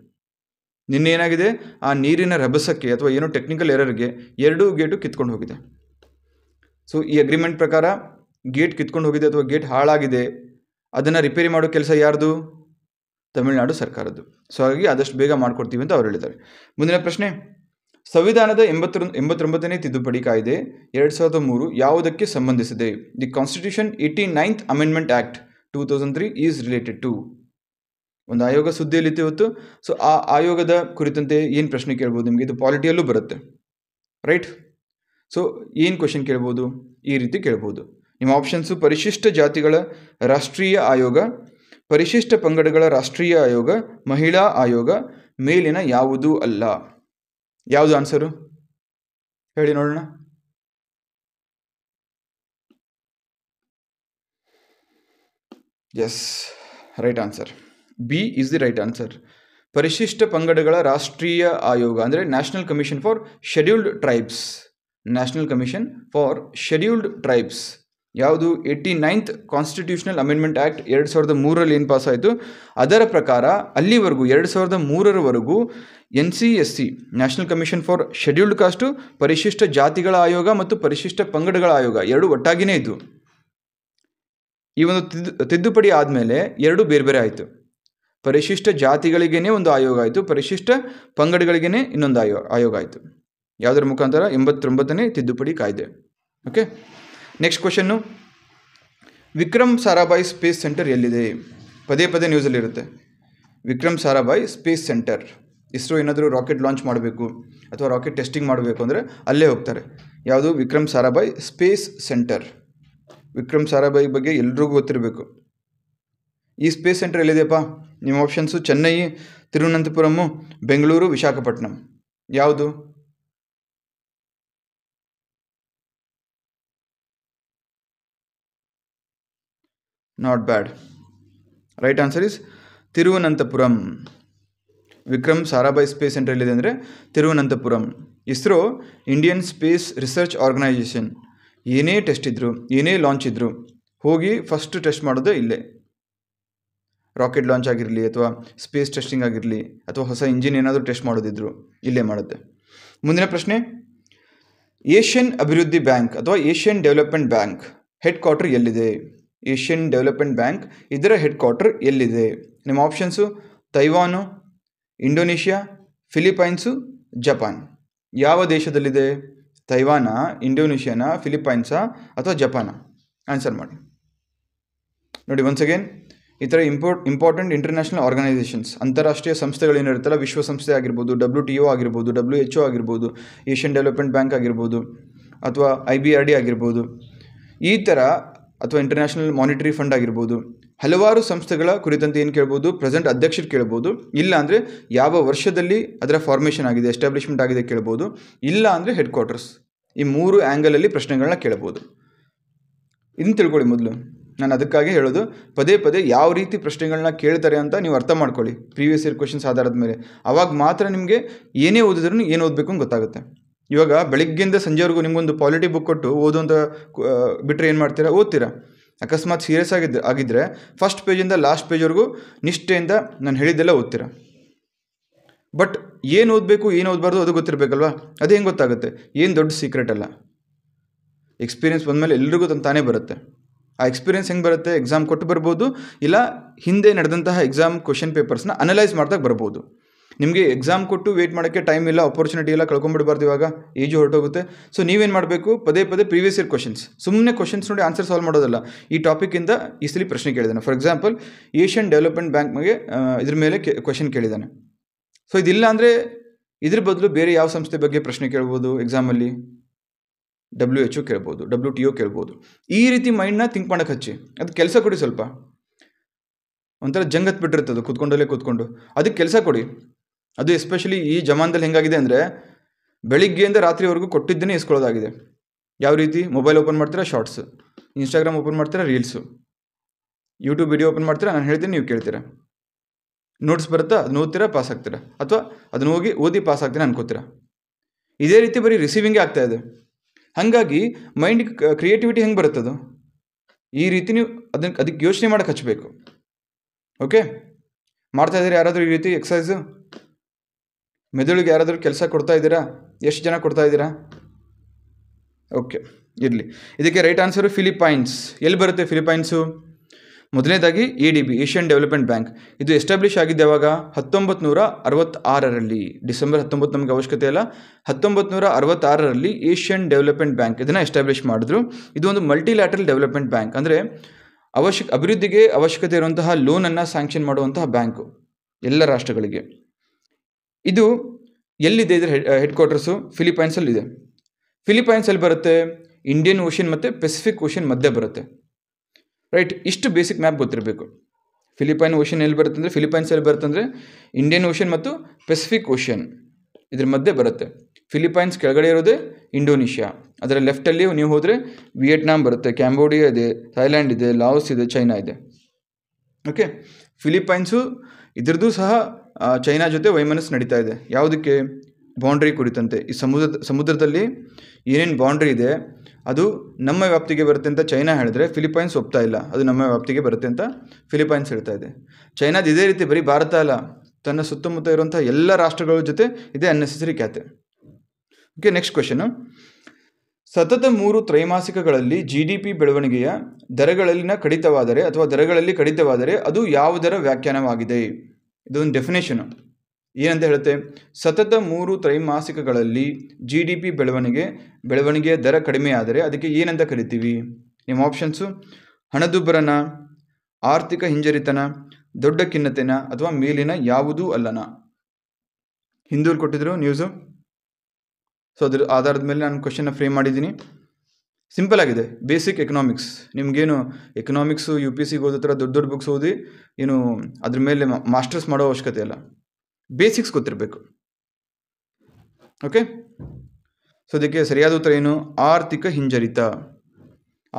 ನಿನ್ನೆ ಏನಾಗಿದೆ ಆ ನೀರಿನ ರಭಸಕ್ಕೆ ಅಥವಾ ಏನೋ ಟೆಕ್ನಿಕಲ್ ಎರರ್ಗೆ ಎರಡೂ ಗೇಟು ಕಿತ್ಕೊಂಡು ಹೋಗಿದೆ ಸೊ ಈ ಅಗ್ರಿಮೆಂಟ್ ಪ್ರಕಾರ ಗೇಟ್ ಕಿತ್ಕೊಂಡು ಹೋಗಿದೆ ಅಥವಾ ಗೇಟ್ ಹಾಳಾಗಿದೆ ಅದನ್ನು ರಿಪೇರಿ ಮಾಡೋ ಕೆಲಸ ಯಾರ್ದು ತಮಿಳುನಾಡು ಸರ್ಕಾರದ್ದು ಸೊ ಹಾಗಾಗಿ ಆದಷ್ಟು ಬೇಗ ಮಾಡಿಕೊಡ್ತೀವಿ ಅಂತ ಅವ್ರು ಹೇಳಿದ್ದಾರೆ ಮುಂದಿನ ಪ್ರಶ್ನೆ ಸಂವಿಧಾನದ ಎಂಬತ್ತರ ಎಂಬತ್ತೊಂಬತ್ತನೇ ತಿದ್ದುಪಡಿ ಕಾಯ್ದೆ ಎರಡು ಸಾವಿರದ ಮೂರು ಯಾವುದಕ್ಕೆ ಸಂಬಂಧಿಸಿದೆ the constitution eighty ninth amendment act two thousand three is related to ಒಂದು ಆಯೋಗ ಸುದ್ದಿಯಲ್ಲಿತ್ತು ಇವತ್ತು ಸೊ ಆ ಆಯೋಗದ ಕುರಿತಂತೆ ಏನು ಪ್ರಶ್ನೆ ಕೇಳ್ಬೋದು ನಿಮಗೆ ಇದು ಪಾಲಿಟಿಯಲ್ಲೂ ಬರುತ್ತೆ ರೈಟ್ ಸೊ ಏನು ಕ್ವಶನ್ ಕೇಳ್ಬೋದು ಈ ರೀತಿ ಕೇಳ್ಬೋದು ನಿಮ್ಮ ಆಪ್ಷನ್ಸು ಪರಿಶಿಷ್ಟ ಜಾತಿಗಳ ರಾಷ್ಟ್ರೀಯ ಆಯೋಗ ಪರಿಶಿಷ್ಟ ಪಂಗಡಗಳ ರಾಷ್ಟ್ರೀಯ ಆಯೋಗ ಮಹಿಳಾ ಆಯೋಗ ಮೇಲಿನ ಯಾವುದೂ ಅಲ್ಲ ಯಾವುದು ಆನ್ಸರು ಹೇಳಿ ನೋಡೋಣ yes right answer B is the right answer ಪರಿಶಿಷ್ಟ ಪಂಗಡಗಳ ರಾಷ್ಟ್ರೀಯ ಆಯೋಗ ಅಂದರೆ national commission for scheduled tribes national commission for scheduled tribes ಯಾವುದು eighty ninth constitutional amendment act ಎರಡು ಸಾವಿರದ ಮೂರರಲ್ಲಿ ಏನು ಆಯಿತು ಅದರ ಪ್ರಕಾರ ಅಲ್ಲಿವರೆಗೂ ಎರಡು ಸಾವಿರದ ಮೂರರವರೆಗೂ N C S C national commission for scheduled caste ಪರಿಶಿಷ್ಟ ಜಾತಿಗಳ ಆಯೋಗ ಮತ್ತು ಪರಿಶಿಷ್ಟ ಪಂಗಡಗಳ ಆಯೋಗ ಎರಡು ಒಟ್ಟಾಗಿನೇ ಇತ್ತು ಈ ಒಂದು ತಿದ್ದುಪಡಿ ಆದಮೇಲೆ ಎರಡು ಬೇರೆ ಬೇರೆ ಆಯಿತು ಪರಿಶಿಷ್ಟ ಜಾತಿಗಳಿಗೇ ಒಂದು ಆಯೋಗ ಆಯಿತು ಪರಿಶಿಷ್ಟ ಪಂಗಡಗಳಿಗೇ ಇನ್ನೊಂದು ಆಯೋ ಆಯೋಗ ಆಯಿತು ಯಾವುದರ ಮುಖಾಂತರ ಎಂಬತ್ತೊಂಬತ್ತನೇ ತಿದ್ದುಪಡಿ ಕಾಯ್ದೆ okay next question Vikram Sarabhai space centre ಎಲ್ಲಿದೆ ಪದೇ ಪದೇ ನ್ಯೂಸಲ್ಲಿರುತ್ತೆ Vikram Sarabhai space centre ISRO ಏನಾದರೂ ರಾಕೆಟ್ ಲಾಂಚ್ ಮಾಡಬೇಕು ಅಥವಾ ರಾಕೆಟ್ ಟೆಸ್ಟಿಂಗ್ ಮಾಡಬೇಕು ಅಂದರೆ ಅಲ್ಲೇ ಹೋಗ್ತಾರೆ ಯಾವುದು ವಿಕ್ರಮ್ ಸಾರಾಭಾಯಿ ಸ್ಪೇಸ್ ಸೆಂಟರ್ ವಿಕ್ರಮ್ ಸಾರಾಭಾಯಿ ಬಗ್ಗೆ ಎಲ್ರಿಗೂ ಗೊತ್ತಿರಬೇಕು ಈ ಸ್ಪೇಸ್ ಸೆಂಟರ್ ಎಲ್ಲಿದೆಯಪ್ಪ ನಿಮ್ಮ ಆಪ್ಷನ್ಸು ಚೆನ್ನೈ ತಿರುವನಂತಪುರಮು ಬೆಂಗಳೂರು ವಿಶಾಖಪಟ್ಟಣಂ ಯಾವುದು not bad right answer is Thiruvananthapuram Vikram Sarabhai space centre ಎಲ್ಲಿದೆ ಅಂದರೆ Thiruvananthapuram ISRO Indian space research organisation ಏನೇ ಟೆಸ್ಟ್ ಇದ್ದರು ಏನೇ ಲಾಂಚ್ ಇದ್ದರು ಹೋಗಿ ಫಸ್ಟ್ ಟೆಸ್ಟ್ ಮಾಡೋದೇ ಇಲ್ಲೇ ರಾಕೆಟ್ ಲಾಂಚ್ ಆಗಿರಲಿ ಅಥವಾ ಸ್ಪೇಸ್ ಟೆಸ್ಟಿಂಗ್ ಆಗಿರಲಿ ಅಥವಾ ಹೊಸ ಇಂಜಿನ್ ಏನಾದರೂ ಟೆಸ್ಟ್ ಮಾಡೋದಿದ್ರು ಇಲ್ಲೇ ಮಾಡುತ್ತೆ ಮುಂದಿನ ಪ್ರಶ್ನೆ ಏಷ್ಯನ್ ಅಭಿವೃದ್ಧಿ ಬ್ಯಾಂಕ್ ಅಥವಾ Asian development bank head quarter ಎಲ್ಲಿದೆ ಏಷ್ಯನ್ ಡೆವಲಪ್ಮೆಂಟ್ ಬ್ಯಾಂಕ್ ಇದರ ಹೆಡ್ ಕ್ವಾರ್ಟರ್ ಎಲ್ಲಿದೆ ನಿಮ್ಮ options Taiwan Indonesia Philippines Japan ಯಾವ ದೇಶದಲ್ಲಿದೆ ತೈವಾನ ಇಂಡೋನೇಷ್ಯಾನ ಫಿಲಿಪೈನ್ಸಾ ಅಥವಾ ಜಪಾನ ಆನ್ಸರ್ ಮಾಡಿ ನೋಡಿ ಒನ್ಸ್ ಅಗೇನ್ ಈ ಥರ ಇಂಪೋರ್ಟ್ ಇಂಪಾರ್ಟೆಂಟ್ ಇಂಟರ್ನ್ಯಾಷನಲ್ ಆರ್ಗನೈಸೇಷನ್ಸ್ ಅಂತಾರಾಷ್ಟ್ರೀಯ ಸಂಸ್ಥೆಗಳೇನಿರುತ್ತಲ್ಲ ವಿಶ್ವಸಂಸ್ಥೆ ಆಗಿರ್ಬೋದು ಡಬ್ಲ್ಯೂ ಟಿ ಒ ಆಗಿರ್ಬೋದು ಡಬ್ಲ್ಯೂ ಎಚ್ ಒ ಆಗಿರ್ಬೋದು ಏಷ್ಯನ್ ಡೆವಲಪ್ಮೆಂಟ್ ಬ್ಯಾಂಕ್ ಆಗಿರ್ಬೋದು ಅಥವಾ ಐ ಬಿ ಆರ್ ಡಿ ಆಗಿರ್ಬೋದು ಈ ಥರ ಅಥವಾ ಇಂಟರ್ನ್ಯಾಷನಲ್ ಮಾನಿಟರಿ ಫಂಡ್ ಆಗಿರ್ಬೋದು ಹಲವಾರು ಸಂಸ್ಥೆಗಳ ಕುರಿತಂತೆ ಏನು ಕೇಳ್ಬೋದು ಪ್ರೆಸೆಂಟ್ ಅಧ್ಯಕ್ಷರು ಕೇಳ್ಬೋದು ಇಲ್ಲ ಅಂದರೆ ಯಾವ ವರ್ಷದಲ್ಲಿ ಅದರ ಫಾರ್ಮೇಷನ್ ಆಗಿದೆ ಎಸ್ಟಾಬ್ಲಿಷ್ಮೆಂಟ್ ಆಗಿದೆ ಕೇಳ್ಬೋದು ಇಲ್ಲ ಅಂದರೆ ಹೆಡ್ ಕ್ವಾರ್ಟರ್ಸ್ ಈ ಮೂರು ಆ್ಯಂಗಲಲ್ಲಿ ಪ್ರಶ್ನೆಗಳನ್ನ ಕೇಳ್ಬೋದು ಇದನ್ನು ತಿಳ್ಕೊಳ್ಳಿ ಮೊದಲು ನಾನು ಅದಕ್ಕಾಗಿ ಹೇಳೋದು ಪದೇ ಪದೇ ಯಾವ ರೀತಿ ಪ್ರಶ್ನೆಗಳನ್ನ ಕೇಳ್ತಾರೆ ಅಂತ ನೀವು ಅರ್ಥ ಮಾಡ್ಕೊಳ್ಳಿ ಪ್ರೀವಿಯಸ್ ಇಯರ್ ಕ್ವಶನ್ಸ್ ಆಧಾರದ ಮೇಲೆ ಅವಾಗ ಮಾತ್ರ ನಿಮಗೆ ಏನೇ ಓದಿದ್ರು ಏನು ಓದಬೇಕು ಅಂತ ಗೊತ್ತಾಗುತ್ತೆ ಇವಾಗ ಬೆಳಿಗ್ಗೆಯಿಂದ ಸಂಜೆವರೆಗೂ ನಿಮಗೊಂದು ಪಾಲಿಟಿ ಬುಕ್ ಕೊಟ್ಟು ಓದು ಅಂತ ಬಿಟ್ಟರೆ ಏನು ಮಾಡ್ತೀರಾ ಓದ್ತೀರಾ ಅಕಸ್ಮಾತ್ ಸೀರಿಯಸ್ ಆಗಿದ್ದು ಆಗಿದ್ದರೆ ಫಸ್ಟ್ ಪೇಜಿಂದ ಲಾಸ್ಟ್ ಪೇಜ್ವರೆಗೂ ನಿಷ್ಠೆಯಿಂದ ನಾನು ಹೇಳಿದ್ದೆಲ್ಲ ಓದ್ತೀರಾ ಬಟ್ ಏನು ಓದಬೇಕು ಏನು ಓದಬಾರ್ದು ಅದು ಗೊತ್ತಿರಬೇಕಲ್ವಾ ಅದು ಹೆಂಗೆ ಗೊತ್ತಾಗುತ್ತೆ ಏನು ದೊಡ್ಡ ಸೀಕ್ರೆಟ್ ಅಲ್ಲ ಎಕ್ಸ್ಪೀರಿಯೆನ್ಸ್ ಬಂದಮೇಲೆ ಎಲ್ರಿಗೂ ತನ್ನ ತಾನೇ ಬರುತ್ತೆ ಆ ಎಕ್ಸ್ಪೀರಿಯನ್ಸ್ ಹೆಂಗೆ ಬರುತ್ತೆ ಎಕ್ಸಾಮ್ ಕೊಟ್ಟು ಬರ್ಬೋದು ಇಲ್ಲ ಹಿಂದೆ ನಡೆದಂತಹ ಎಕ್ಸಾಮ್ ಕ್ವಶನ್ ಪೇಪರ್ಸ್ನ ಅನಲೈಸ್ ಮಾಡ್ದಾಗ ಬರ್ಬೋದು ನಿಮಗೆ ಎಕ್ಸಾಮ್ ಕೊಟ್ಟು ವೇಟ್ ಮಾಡೋಕ್ಕೆ ಟೈಮ್ ಇಲ್ಲ ಅಪರ್ಚುನಿಟಿ ಇಲ್ಲ ಕಳ್ಕೊಂಬಿಡ್ಬಾರ್ದು ಇವಾಗ ಈಜು ಹೊರಟೋಗುತ್ತೆ ಸೊ ನೀವೇನು ಮಾಡಬೇಕು ಪದೇ ಪದೇ ಪ್ರೀವಿಯಸ್ ಇಯರ್ ಕ್ವಶನ್ಸ್ ಸುಮ್ಮನೆ ಕ್ವಶನ್ಸ್ ನೋಡಿ ಆನ್ಸರ್ ಸಾಲ್ವ್ ಮಾಡೋದಲ್ಲ ಈ ಟಾಪಿಕಿಂದ ಈ ಸಲ ಪ್ರಶ್ನೆ ಕೇಳಿದ್ದಾನೆ ಫಾರ್ ಎಕ್ಸಾಂಪಲ್ ಏಷ್ಯನ್ ಡೆವಲಪ್ಮೆಂಟ್ ಬ್ಯಾಂಕ್ಗೆ ಇದ್ರ ಮೇಲೆ ಕ್ವಶನ್ ಕೇಳಿದ್ದಾನೆ ಸೊ ಇದಿಲ್ಲ ಅಂದರೆ ಇದ್ರ ಬದಲು ಬೇರೆ ಯಾವ ಸಂಸ್ಥೆ ಬಗ್ಗೆ ಪ್ರಶ್ನೆ ಕೇಳ್ಬೋದು ಎಕ್ಸಾಮಲ್ಲಿ ಡಬ್ಲ್ಯೂ ಎಚ್ ಒ ಕೇಳ್ಬೋದು ಡಬ್ಲ್ಯೂ ಟಿ ಒ ಕೇಳ್ಬೋದು ಈ ರೀತಿ ಮೈಂಡ್ನ ಥಿಂಕ್ ಮಾಡೋಕ್ಕೆ ಹಚ್ಚಿ ಅದು ಕೆಲಸ ಕೊಡಿ ಸ್ವಲ್ಪ ಒಂಥರ ಜಂಗತ್ ಬಿಟ್ಟಿರ್ತದೆ ಕೂತ್ಕೊಂಡಲ್ಲೇ ಕೂತ್ಕೊಂಡು ಅದಕ್ಕೆ ಕೆಲಸ ಕೊಡಿ ಅದು ಎಸ್ಪೆಷಲಿ ಈ ಜಮಾನದಲ್ಲಿ ಹೆಂಗಾಗಿದೆ ಅಂದರೆ ಬೆಳಿಗ್ಗೆಯಿಂದ ರಾತ್ರಿವರೆಗೂ ಕೊಟ್ಟಿದ್ದನ್ನೇ ಇಸ್ಕೊಳ್ಳೋದಾಗಿದೆ ಯಾವ ರೀತಿ ಮೊಬೈಲ್ ಓಪನ್ ಮಾಡ್ತೀರಾ ಶಾರ್ಟ್ಸ್ ಇನ್ಸ್ಟಾಗ್ರಾಮ್ ಓಪನ್ ಮಾಡ್ತೀರಾ ರೀಲ್ಸು ಯೂಟ್ಯೂಬ್ ವಿಡಿಯೋ ಓಪನ್ ಮಾಡ್ತೀರಾ ನಾನು ಹೇಳ್ತೀನಿ ನೀವು ಕೇಳ್ತೀರಾ ನೋಟ್ಸ್ ಬರುತ್ತಾ ಅದನ್ನ ಓದ್ತೀರಾ ಪಾಸ್ ಆಗ್ತೀರಾ ಅಥವಾ ಅದನ್ನ ಹೋಗಿ ಓದಿ ಪಾಸ್ ಆಗ್ತೀನಿ ಅನ್ಕೋತೀರಾ ಇದೇ ರೀತಿ ಬರೀ ರಿಸೀವಿಂಗೇ ಆಗ್ತಾ ಇದೆ ಹಾಗಾಗಿ ಮೈಂಡ್ ಕ್ರಿಯೇಟಿವಿಟಿ ಹೆಂಗೆ ಬರುತ್ತದು ಈ ರೀತಿ ನೀವು ಅದನ್ನ ಅದಕ್ಕೆ ಯೋಚನೆ ಮಾಡೋಕೆ ಹಚ್ಚಬೇಕು ಓಕೆ ಮಾಡ್ತಾ ಇದ್ದೀರಿ ಯಾರಾದರೂ ಈ ರೀತಿ ಎಕ್ಸಸೈಸು ಮೆದುಳಿಗೆ ಯಾರಾದರೂ ಕೆಲಸ ಕೊಡ್ತಾ ಇದ್ದೀರಾ ಎಷ್ಟು ಜನ ಕೊಡ್ತಾ ಇದ್ದೀರಾ ಓಕೆ ಇರಲಿ ಇದಕ್ಕೆ ರೈಟ್ ಆನ್ಸರು ಫಿಲಿಪೈನ್ಸ್ ಎಲ್ಲಿ ಬರುತ್ತೆ ಫಿಲಿಪೈನ್ಸು ಮೊದಲನೇದಾಗಿ A D B Asian development bank ಇದು ಎಸ್ಟಾಬ್ಲಿಷ್ ಆಗಿದ್ದ ಯಾವಾಗ ಹತ್ತೊಂಬತ್ತು ನೂರ ಅರವತ್ತಾರರಲ್ಲಿ ಡಿಸೆಂಬರ್ ಹತ್ತೊಂಬತ್ತು ನಮಗೆ ಅವಶ್ಯಕತೆ ಇಲ್ಲ ಹತ್ತೊಂಬತ್ತು ನೂರ ಅರವತ್ತಾರರಲ್ಲಿ ಏಷ್ಯನ್ ಡೆವಲಪ್ಮೆಂಟ್ ಬ್ಯಾಂಕ್ ಇದನ್ನು ಎಸ್ಟಾಬ್ಲಿಷ್ ಮಾಡಿದ್ರು ಇದು ಒಂದು ಮಲ್ಟಿಲ್ಯಾಟ್ರಲ್ ಡೆವಲಪ್ಮೆಂಟ್ ಬ್ಯಾಂಕ್ ಅಂದರೆ ಅವಶ್ಯಕ ಅಭಿವೃದ್ಧಿಗೆ ಅವಶ್ಯಕತೆ ಇರುವಂತಹ ಲೋನನ್ನು ಸ್ಯಾಂಕ್ಷನ್ ಮಾಡುವಂತಹ ಬ್ಯಾಂಕು ಎಲ್ಲ ರಾಷ್ಟ್ರಗಳಿಗೆ ಇದು ಎಲ್ಲಿದೆ ಇದರ ಹೆಡ್ ಕ್ವಾರ್ಟರ್ಸು uh, ಫಿಲಿಪೈನ್ಸಲ್ಲಿ ಇದೆ ಫಿಲಿಪೈನ್ಸಲ್ಲಿ ಬರುತ್ತೆ ಇಂಡಿಯನ್ ಓಷನ್ ಮತ್ತು ಪೆಸಿಫಿಕ್ ಓಷನ್ ಮಧ್ಯೆ ಬರುತ್ತೆ ರೈಟ್ ಇಷ್ಟು ಬೇಸಿಕ್ ಮ್ಯಾಪ್ ಗೊತ್ತಿರಬೇಕು ಫಿಲಿಪೈನ್ ಓಷನ್ ಎಲ್ಲಿ ಬರುತ್ತೆ ಅಂದರೆ ಫಿಲಿಪೈನ್ಸ್ ಎಲ್ಲಿ ಬರುತ್ತೆ ಅಂದರೆ ಇಂಡಿಯನ್ ಓಷನ್ ಮತ್ತು ಪೆಸಿಫಿಕ್ ಓಷನ್ ಇದ್ರ ಮಧ್ಯೆ ಬರುತ್ತೆ ಫಿಲಿಪೈನ್ಸ್ ಕೆಳಗಡೆ ಇರೋದೇ ಇಂಡೋನೇಷ್ಯಾ ಅದರ ಲೆಫ್ಟಲ್ಲಿ ನೀವು ಹೋದರೆ ವಿಯೆಟ್ನಾಂ ಬರುತ್ತೆ ಕ್ಯಾಂಬೋಡಿಯಾ ಇದೆ ಥೈಲ್ಯಾಂಡ್ ಇದೆ ಲಾವೋಸ್ ಇದೆ ಚೈನಾ ಇದೆ ಓಕೆ ಫಿಲಿಪೈನ್ಸು ಇದ್ರದ್ದು ಸಹ ಚೈನಾ ಜೊತೆ ವೈಮನಸ್ ನಡೀತಾ ಇದೆ ಯಾವುದಕ್ಕೆ ಬೌಂಡ್ರಿ ಕುರಿತಂತೆ ಈ ಸಮುದ್ರ ಸಮುದ್ರದಲ್ಲಿ ಏನೇನು ಬೌಂಡ್ರಿ ಇದೆ ಅದು ನಮ್ಮ ವ್ಯಾಪ್ತಿಗೆ ಬರುತ್ತೆ ಅಂತ ಚೈನಾ ಹೇಳಿದ್ರೆ ಫಿಲಿಪೈನ್ಸ್ ಒಪ್ತಾ ಇಲ್ಲ ಅದು ನಮ್ಮ ವ್ಯಾಪ್ತಿಗೆ ಬರುತ್ತೆ ಅಂತ ಫಿಲಿಪೈನ್ಸ್ ಹೇಳ್ತಾ ಇದೆ ಚೈನಾದ ಇದೇ ರೀತಿ ಬರೀ ಭಾರತ ಅಲ್ಲ ತನ್ನ ಸುತ್ತಮುತ್ತ ಇರುವಂಥ ಎಲ್ಲ ರಾಷ್ಟ್ರಗಳ ಜೊತೆ ಇದೇ ಅನ್ನೆಸೆಸರಿ ಖ್ಯಾತೆ ಓಕೆ ನೆಕ್ಸ್ಟ್ ಕ್ವೆಶನು ಸತತ ಮೂರು ತ್ರೈಮಾಸಿಕಗಳಲ್ಲಿ ಜಿ ಡಿ ಪಿ ಬೆಳವಣಿಗೆಯ ದರಗಳಲ್ಲಿನ ಕಡಿತವಾದರೆ ಅಥವಾ ದರಗಳಲ್ಲಿ ಕಡಿತವಾದರೆ ಅದು ಯಾವುದರ ವ್ಯಾಖ್ಯಾನವಾಗಿದೆ ಇದೊಂದು ಡೆಫಿನೇಷನ್ ಏನಂತ ಹೇಳುತ್ತೆ ಸತತ ಮೂರು ತ್ರೈಮಾಸಿಕಗಳಲ್ಲಿ ಜಿ ಡಿ ಪಿ ಬೆಳವಣಿಗೆ ಬೆಳವಣಿಗೆಯ ದರ ಕಡಿಮೆಯಾದರೆ ಅದಕ್ಕೆ ಏನಂತ ಕರಿತೀವಿ ನಿಮ್ಮ ಆಪ್ಷನ್ಸು ಹಣದುಬ್ಬರನ ಆರ್ಥಿಕ ಹಿಂಜರಿತನ ದೊಡ್ಡ ಖಿನ್ನತೆನ ಅಥವಾ ಮೇಲಿನ ಯಾವುದೂ ಅಲ್ಲನ ಹಿಂದೂರು ಕೊಟ್ಟಿದ್ರು ನ್ಯೂಸು ಸೊ ಅದ್ರ ಆಧಾರದ ಮೇಲೆ ನಾನು ಕ್ವಶನ್ನ ಫ್ರೇಮ್ ಮಾಡಿದ್ದೀನಿ ಸಿಂಪಲ್ ಆಗಿದೆ ಬೇಸಿಕ್ ಎಕನಾಮಿಕ್ಸ್ ನಿಮಗೇನು ಎಕನಾಮಿಕ್ಸು ಯು ಪಿ ಸಿಗೆ ಓದೋ ಥರ ದೊಡ್ಡ ದೊಡ್ಡ ಬುಕ್ಸ್ ಓದಿ ಏನು ಅದ್ರ ಮೇಲೆ ಮಾಸ್ಟರ್ಸ್ ಮಾಡೋ ಅವಶ್ಯಕತೆ ಇಲ್ಲ ಬೇಸಿಕ್ಸ್ ಗೊತ್ತಿರಬೇಕು ಓಕೆ ಸೊ ಅದಕ್ಕೆ ಸರಿಯಾದ ಉತ್ತರ ಏನು ಆರ್ಥಿಕ ಹಿಂಜರಿತ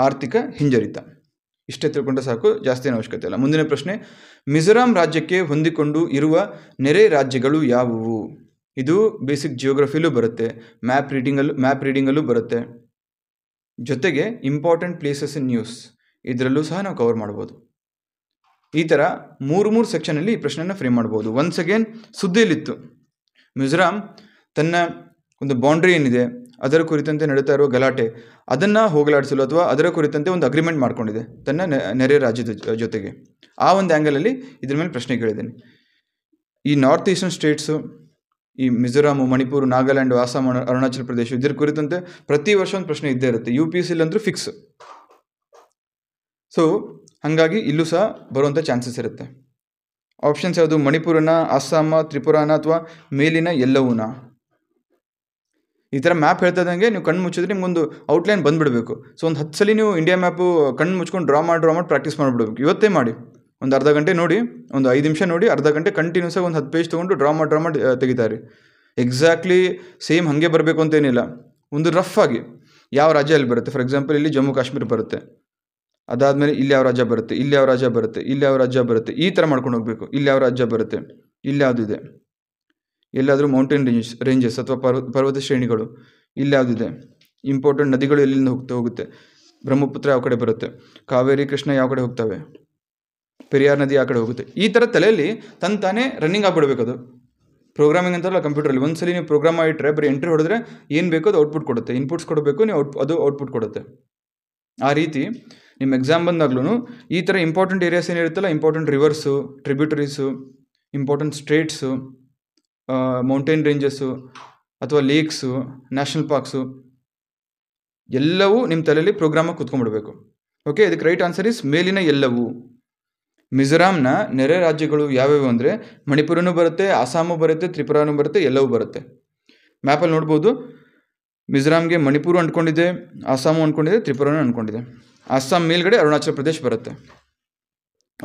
ಆರ್ಥಿಕ ಹಿಂಜರಿತ ಇಷ್ಟೇ ತಿಳ್ಕೊಂಡ್ರೆ ಸಾಕು ಜಾಸ್ತಿ ಏನು ಅವಶ್ಯಕತೆ ಇಲ್ಲ ಮುಂದಿನ ಪ್ರಶ್ನೆ ಮಿಜೋರಾಂ ರಾಜ್ಯಕ್ಕೆ ಹೊಂದಿಕೊಂಡು ಇರುವ ನೆರೆ ರಾಜ್ಯಗಳು ಯಾವುವು ಇದು ಬೇಸಿಕ್ ಜಿಯೋಗ್ರಫಿಲೂ ಬರುತ್ತೆ ಮ್ಯಾಪ್ ರೀಡಿಂಗಲ್ಲೂ ಮ್ಯಾಪ್ ರೀಡಿಂಗಲ್ಲೂ ಬರುತ್ತೆ ಜೊತೆಗೆ ಇಂಪಾರ್ಟೆಂಟ್ ಪ್ಲೇಸಸ್ ಇನ್ ನ್ಯೂಸ್ ಇದರಲ್ಲೂ ಸಹ ನಾವು ಕವರ್ ಮಾಡ್ಬೋದು ಈ ಥರ ಮೂರು ಮೂರು ಸೆಕ್ಷನಲ್ಲಿ ಈ ಪ್ರಶ್ನೆಯನ್ನು ಫ್ರೇಮ್ ಮಾಡ್ಬೋದು ಒನ್ಸ್ ಅಗೇನ್ ಸುದ್ದಿಯಲ್ಲಿತ್ತು ಮಿಜೋರಾಂ ತನ್ನ ಒಂದು ಬೌಂಡ್ರಿ ಏನಿದೆ ಅದರ ಕುರಿತಂತೆ ನಡೀತಾ ಇರುವ ಗಲಾಟೆ ಅದನ್ನು ಹೋಗಲಾಡಿಸಲು ಅಥವಾ ಅದರ ಕುರಿತಂತೆ ಒಂದು ಅಗ್ರಿಮೆಂಟ್ ಮಾಡ್ಕೊಂಡಿದೆ ತನ್ನ ನೆರೆ ರಾಜ್ಯದ ಜೊತೆಗೆ ಆ ಒಂದು ಆ್ಯಂಗಲಲ್ಲಿ ಇದ್ರ ಮೇಲೆ ಪ್ರಶ್ನೆ ಕೇಳಿದ್ದೇನೆ ಈ ನಾರ್ತ್ ಈಸ್ಟರ್ನ್ ಸ್ಟೇಟ್ಸು ಈ ಮಿಜೋರಾಮು ಮಣಿಪುರ ನಾಗಾಲ್ಯಾಂಡ್ ಅಸ್ಸಾಂ ಅರುಣಾಚಲ ಪ್ರದೇಶ ಇದ್ರ ಕುರಿತಂತೆ ಪ್ರತಿ ವರ್ಷ ಒಂದು ಪ್ರಶ್ನೆ ಇದ್ದೇ ಇರುತ್ತೆ ಯು ಪಿ ಎಸ್ ಸಿಲ್ ಅಂದ್ರೂ ಫಿಕ್ಸ್ ಸೊ ಹಾಗಾಗಿ ಇಲ್ಲೂ ಸಹ ಬರುವಂಥ ಚಾನ್ಸಸ್ ಇರುತ್ತೆ ಆಪ್ಷನ್ಸ್ ಯಾವುದು ಮಣಿಪುರನ ಅಸ್ಸಾಮ ತ್ರಿಪುರಾನ ಅಥವಾ ಮೇಲಿನ ಎಲ್ಲವೂನ ಈ ಥರ ಮ್ಯಾಪ್ ಹೇಳ್ತಾ ನೀವು ಕಣ್ಣು ಮುಚ್ಚಿದ್ರೆ ಒಂದು ಔಟ್ಲೈನ್ ಬಂದುಬಿಡಬೇಕು ಸೊ ಒಂದು ಹತ್ತು ಸಲ ನೀವು ಇಂಡಿಯಾ ಮ್ಯಾಪು ಕಣ್ಣು ಮುಚ್ಕೊಂಡು ಡ್ರಾ ಮಾಡಿ ಡ್ರಾ ಮಾಡಿ ಪ್ರಾಕ್ಟೀಸ್ ಮಾಡಿಬಿಡ್ಬೇಕು ಇವತ್ತೇ ಮಾಡಿ ಒಂದು ಅರ್ಧ ಗಂಟೆ ನೋಡಿ ಒಂದು ಐದು ನಿಮಿಷ ನೋಡಿ ಅರ್ಧ ಗಂಟೆ ಕಂಟಿನ್ಯೂಸ್ ಆಗಿ ಒಂದು ಹತ್ತು ಪೇಜ್ ತೊಗೊಂಡು ಡ್ರಾಮಾ ಡ್ರಾಮಾ ಡ್ರಾ ತೆಗಿತಾರೆ ಎಕ್ಸಾಕ್ಟ್ಲಿ ಸೇಮ್ ಹಾಗೆ ಬರಬೇಕು ಅಂತೇನಿಲ್ಲ ಒಂದು ರಫ್ ಆಗಿ ಯಾವ ರಾಜ್ಯ ಅಲ್ಲಿ ಬರುತ್ತೆ ಫಾರ್ ಎಕ್ಸಾಂಪಲ್ ಇಲ್ಲಿ ಜಮ್ಮು ಕಾಶ್ಮೀರ ಬರುತ್ತೆ ಅದಾದಮೇಲೆ ಇಲ್ಲಿ ಯಾವ ರಾಜ್ಯ ಬರುತ್ತೆ ಇಲ್ಲಿ ಯಾವ ರಾಜ್ಯ ಬರುತ್ತೆ ಇಲ್ಲಿ ಯಾವ ರಾಜ್ಯ ಬರುತ್ತೆ ಈ ಥರ ಮಾಡ್ಕೊಂಡು ಹೋಗಬೇಕು ಇಲ್ಲಿ ಯಾವ ರಾಜ್ಯ ಬರುತ್ತೆ ಇಲ್ಲಿ ಯಾವುದಿದೆ ಎಲ್ಲಾದರೂ ಮೌಂಟೇನ್ ರೇಂಜಸ್ ರೇಂಜಸ್ ಅಥವಾ ಪರ್ವ ಪರ್ವತ ಶ್ರೇಣಿಗಳು ಇಲ್ಲಿ ಯಾವುದಿದೆ ಇಂಪಾರ್ಟೆಂಟ್ ನದಿಗಳು ಎಲ್ಲಿಂದ ಹೋಗ್ತಾ ಹೋಗುತ್ತೆ ಬ್ರಹ್ಮಪುತ್ರ ಯಾವ ಕಡೆ ಬರುತ್ತೆ ಕಾವೇರಿ ಕೃಷ್ಣ ಯಾವ ಕಡೆ ಹೋಗ್ತವೆ ಪೆರಿಯಾರ್ ನದಿ ಆ ಕಡೆ ಹೋಗುತ್ತೆ ಈ ಥರ ತಲೆಯಲ್ಲಿ ತಾನೇ ರನ್ನಿಂಗ್ ಆಗಿಬಿಡ್ಬೇಕು ಅದು ಪ್ರೋಗ್ರಾಮಿಂಗ್ ಅಂತಾರಲ್ಲ ಒಂದು ಒಂದ್ಸಲಿ ನೀವು ಪ್ರೋಗ್ರಾಮ್ ಮಾಡಿಟ್ರೆ ಬರೀ ಎಂಟ್ರಿ ಹೊಡೆದ್ರೆ ಏನು ಬೇಕೋ ಅದು ಔಟ್ಪುಟ್ ಕೊಡುತ್ತೆ ಇನ್ಪುಟ್ಸ್ ಕೊಡಬೇಕು ನೀವು ಔಟ್ ಅದು ಔಟ್ಪುಟ್ ಕೊಡುತ್ತೆ ಆ ರೀತಿ ನಿಮ್ಮ ಎಕ್ಸಾಮ್ ಬಂದಾಗ್ಲೂ ಈ ಥರ ಇಂಪಾರ್ಟೆಂಟ್ ಏರಿಯಾಸ್ ಏನಿರುತ್ತಲ್ಲ important rivers tributaries important straits mountain ranges ಅಥವಾ ಲೇಕ್ಸು ನ್ಯಾಷನಲ್ ಪಾರ್ಕ್ಸು ಎಲ್ಲವೂ ನಿಮ್ಮ ತಲೆಯಲ್ಲಿ ಪ್ರೋಗ್ರಾಮಾಗಿ ಕುತ್ಕೊಂಡ್ಬಿಡ್ಬೇಕು ಓಕೆ ಇದಕ್ಕೆ ರೈಟ್ ಆನ್ಸರ್ ಇಸ್ ಮೇಲಿನ ಎಲ್ಲವೂ ಮಿಜೋರಾಂನ ನೆರೆ ರಾಜ್ಯಗಳು ಯಾವ್ಯಾವು ಅಂದರೆ ಮಣಿಪುರನೂ ಬರುತ್ತೆ ಅಸ್ಸಾಮು ಬರುತ್ತೆ ತ್ರಿಪುರಾನೂ ಬರುತ್ತೆ ಎಲ್ಲವೂ ಬರುತ್ತೆ ಮ್ಯಾಪಲ್ಲಿ ನೋಡ್ಬೋದು ಮಿಜೋರಾಂಗೆ ಮಣಿಪುರ ಅಂದ್ಕೊಂಡಿದೆ ಅಸ್ಸಾಮು ಅಂದ್ಕೊಂಡಿದೆ ತ್ರಿಪುರಾನೂ ಅಂದ್ಕೊಂಡಿದೆ ಅಸ್ಸಾಂ ಮೇಲ್ಗಡೆ ಅರುಣಾಚಲ ಪ್ರದೇಶ ಬರುತ್ತೆ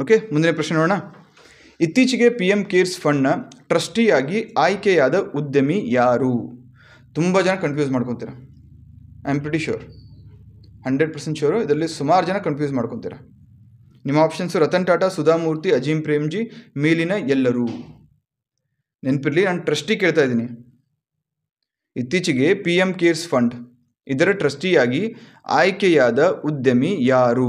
ಓಕೆ ಮುಂದಿನ ಪ್ರಶ್ನೆ ನೋಡೋಣ ಇತ್ತೀಚೆಗೆ ಪಿ ಎಮ್ ಕೇರ್ಸ್ ಫಂಡ್ನ ಟ್ರಸ್ಟಿಯಾಗಿ ಆಯ್ಕೆಯಾದ ಉದ್ಯಮಿ ಯಾರು ತುಂಬ ಜನ ಕನ್ಫ್ಯೂಸ್ ಮಾಡ್ಕೊತೀರ I am pretty sure hundred percent sure ಇದರಲ್ಲಿ ಸುಮಾರು ಜನ ಕನ್ಫ್ಯೂಸ್ ಮಾಡ್ಕೊತೀರ ನಿಮ್ಮ ಆಪ್ಷನ್ಸ್ ರತನ್ ಟಾಟಾ ಸುಧಾಮೂರ್ತಿ ಅಜೀಂ ಪ್ರೇಮ್ಜಿ ಮೇಲಿನ ಎಲ್ಲರೂ ನೆನಪಿರಲಿ ನಾನು ಟ್ರಸ್ಟಿ ಕೇಳ್ತಾ ಇದ್ದೀನಿ ಇತ್ತೀಚೆಗೆ ಪಿ ಎಂ ಕೇರ್ಸ್ ಫಂಡ್ ಇದರ ಟ್ರಸ್ಟಿಯಾಗಿ ಆಯ್ಕೆಯಾದ ಉದ್ಯಮಿ ಯಾರು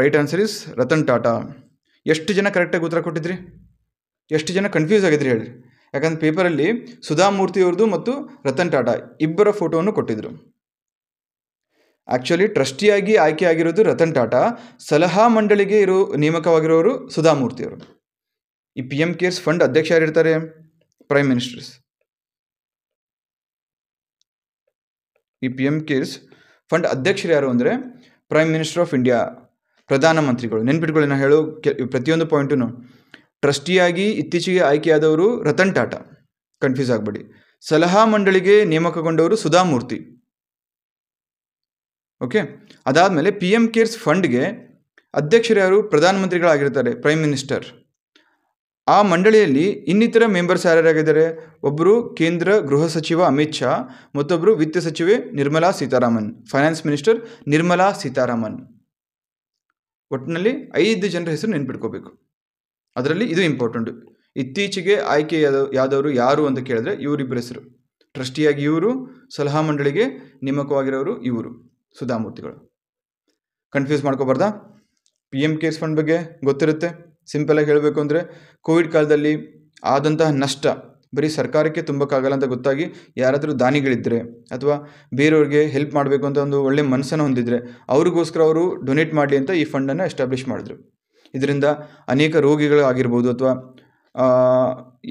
right answer is Ratan Tata ಎಷ್ಟು ಜನ ಕರೆಕ್ಟಾಗಿ ಉತ್ತರ ಕೊಟ್ಟಿದ್ರಿ ಎಷ್ಟು ಜನ ಕನ್ಫ್ಯೂಸ್ ಆಗಿದ್ರಿ ಹೇಳಿರಿ ಯಾಕಂದ್ರೆ ಪೇಪರಲ್ಲಿ ಸುಧಾಮೂರ್ತಿಯವ್ರದ್ದು ಮತ್ತು ರತನ್ ಟಾಟಾ ಇಬ್ಬರ ಫೋಟೋವನ್ನು ಕೊಟ್ಟಿದ್ದರು ಆ್ಯಕ್ಚುಲಿ ಟ್ರಸ್ಟಿಯಾಗಿ ಆಯ್ಕೆಯಾಗಿರೋದು ರತನ್ ಟಾಟಾ ಸಲಹಾ ಮಂಡಳಿಗೆ ಇರೋ ನೇಮಕವಾಗಿರೋರು ಅವರು ಈ ಪಿ ಎಂ ಕೇರ್ಸ್ ಫಂಡ್ ಅಧ್ಯಕ್ಷ ಯಾರಿರ್ತಾರೆ ಪ್ರೈಮ್ ಮಿನಿಸ್ಟರ್ಸ್ ಈ ಪಿ ಎಂ ಕೇರ್ಸ್ ಫಂಡ್ ಅಧ್ಯಕ್ಷರು ಯಾರು ಅಂದರೆ ಪ್ರೈಮ್ ಮಿನಿಸ್ಟರ್ ಆಫ್ ಇಂಡಿಯಾ ಪ್ರಧಾನಮಂತ್ರಿಗಳು ನೆನ್ಪಿಟ್ಕೊಳ್ಳಿ ನಾನು ಹೇಳೋ ಪ್ರತಿಯೊಂದು ಪಾಯಿಂಟೂ ಟ್ರಸ್ಟಿಯಾಗಿ ಇತ್ತೀಚೆಗೆ ಆಯ್ಕೆಯಾದವರು ರತನ್ ಟಾಟಾ ಕನ್ಫ್ಯೂಸ್ ಆಗಬೇಡಿ ಸಲಹಾ ಮಂಡಳಿಗೆ ನೇಮಕಗೊಂಡವರು ಸುಧಾಮೂರ್ತಿ ಓಕೆ ಅದಾದಮೇಲೆ ಪಿ ಎಂ ಕೇರ್ಸ್ ಫಂಡ್ಗೆ ಅಧ್ಯಕ್ಷರು ಯಾರು ಪ್ರಧಾನಮಂತ್ರಿಗಳಾಗಿರ್ತಾರೆ ಪ್ರೈಮ್ ಮಿನಿಸ್ಟರ್ ಆ ಮಂಡಳಿಯಲ್ಲಿ ಇನ್ನಿತರ ಮೆಂಬರ್ಸ್ ಯಾರ್ಯಾರಾಗಿದ್ದಾರೆ ಒಬ್ಬರು ಕೇಂದ್ರ ಗೃಹ ಸಚಿವ ಅಮಿತ್ ಶಾ ಮತ್ತೊಬ್ಬರು ವಿತ್ತ ಸಚಿವೆ ನಿರ್ಮಲಾ ಸೀತಾರಾಮನ್ ಫೈನಾನ್ಸ್ ಮಿನಿಸ್ಟರ್ ನಿರ್ಮಲಾ ಸೀತಾರಾಮನ್ ಒಟ್ಟಿನಲ್ಲಿ ಐದು ಜನರ ಹೆಸರು ನೆನ್ಪಿಟ್ಕೋಬೇಕು ಅದರಲ್ಲಿ ಇದು ಇಂಪಾರ್ಟೆಂಟು ಇತ್ತೀಚೆಗೆ ಆಯ್ಕೆ ಯಾದವರು ಯಾರು ಅಂತ ಕೇಳಿದ್ರೆ ಇವರಿಬ್ಬರ ಹೆಸರು ಟ್ರಸ್ಟಿಯಾಗಿ ಇವರು ಸಲಹಾ ಮಂಡಳಿಗೆ ನೇಮಕವಾಗಿರೋರು ಇವರು ಸುಧಾಮೂರ್ತಿಗಳು ಕನ್ಫ್ಯೂಸ್ ಮಾಡ್ಕೋಬಾರ್ದಾ ಪಿ ಎಮ್ ಕೇರ್ಸ್ ಫಂಡ್ ಬಗ್ಗೆ ಗೊತ್ತಿರುತ್ತೆ ಸಿಂಪಲಾಗಿ ಹೇಳಬೇಕು ಅಂದರೆ ಕೋವಿಡ್ ಕಾಲದಲ್ಲಿ ಆದಂತಹ ನಷ್ಟ ಬರೀ ಸರ್ಕಾರಕ್ಕೆ ತುಂಬಕ್ಕಾಗಲ್ಲ ಅಂತ ಗೊತ್ತಾಗಿ ಯಾರಾದರೂ ದಾನಿಗಳಿದ್ದರೆ ಅಥವಾ ಬೇರೆಯವ್ರಿಗೆ ಹೆಲ್ಪ್ ಮಾಡಬೇಕು ಅಂತ ಒಂದು ಒಳ್ಳೆ ಮನಸ್ಸನ್ನು ಹೊಂದಿದ್ರೆ ಅವ್ರಿಗೋಸ್ಕರ ಅವರು ಡೊನೇಟ್ ಮಾಡಲಿ ಅಂತ ಈ ಫಂಡನ್ನು ಎಸ್ಟಾಬ್ಲಿಷ್ ಮಾಡಿದ್ರು ಇದರಿಂದ ಅನೇಕ ರೋಗಿಗಳಾಗಿರ್ಬೋದು ಅಥವಾ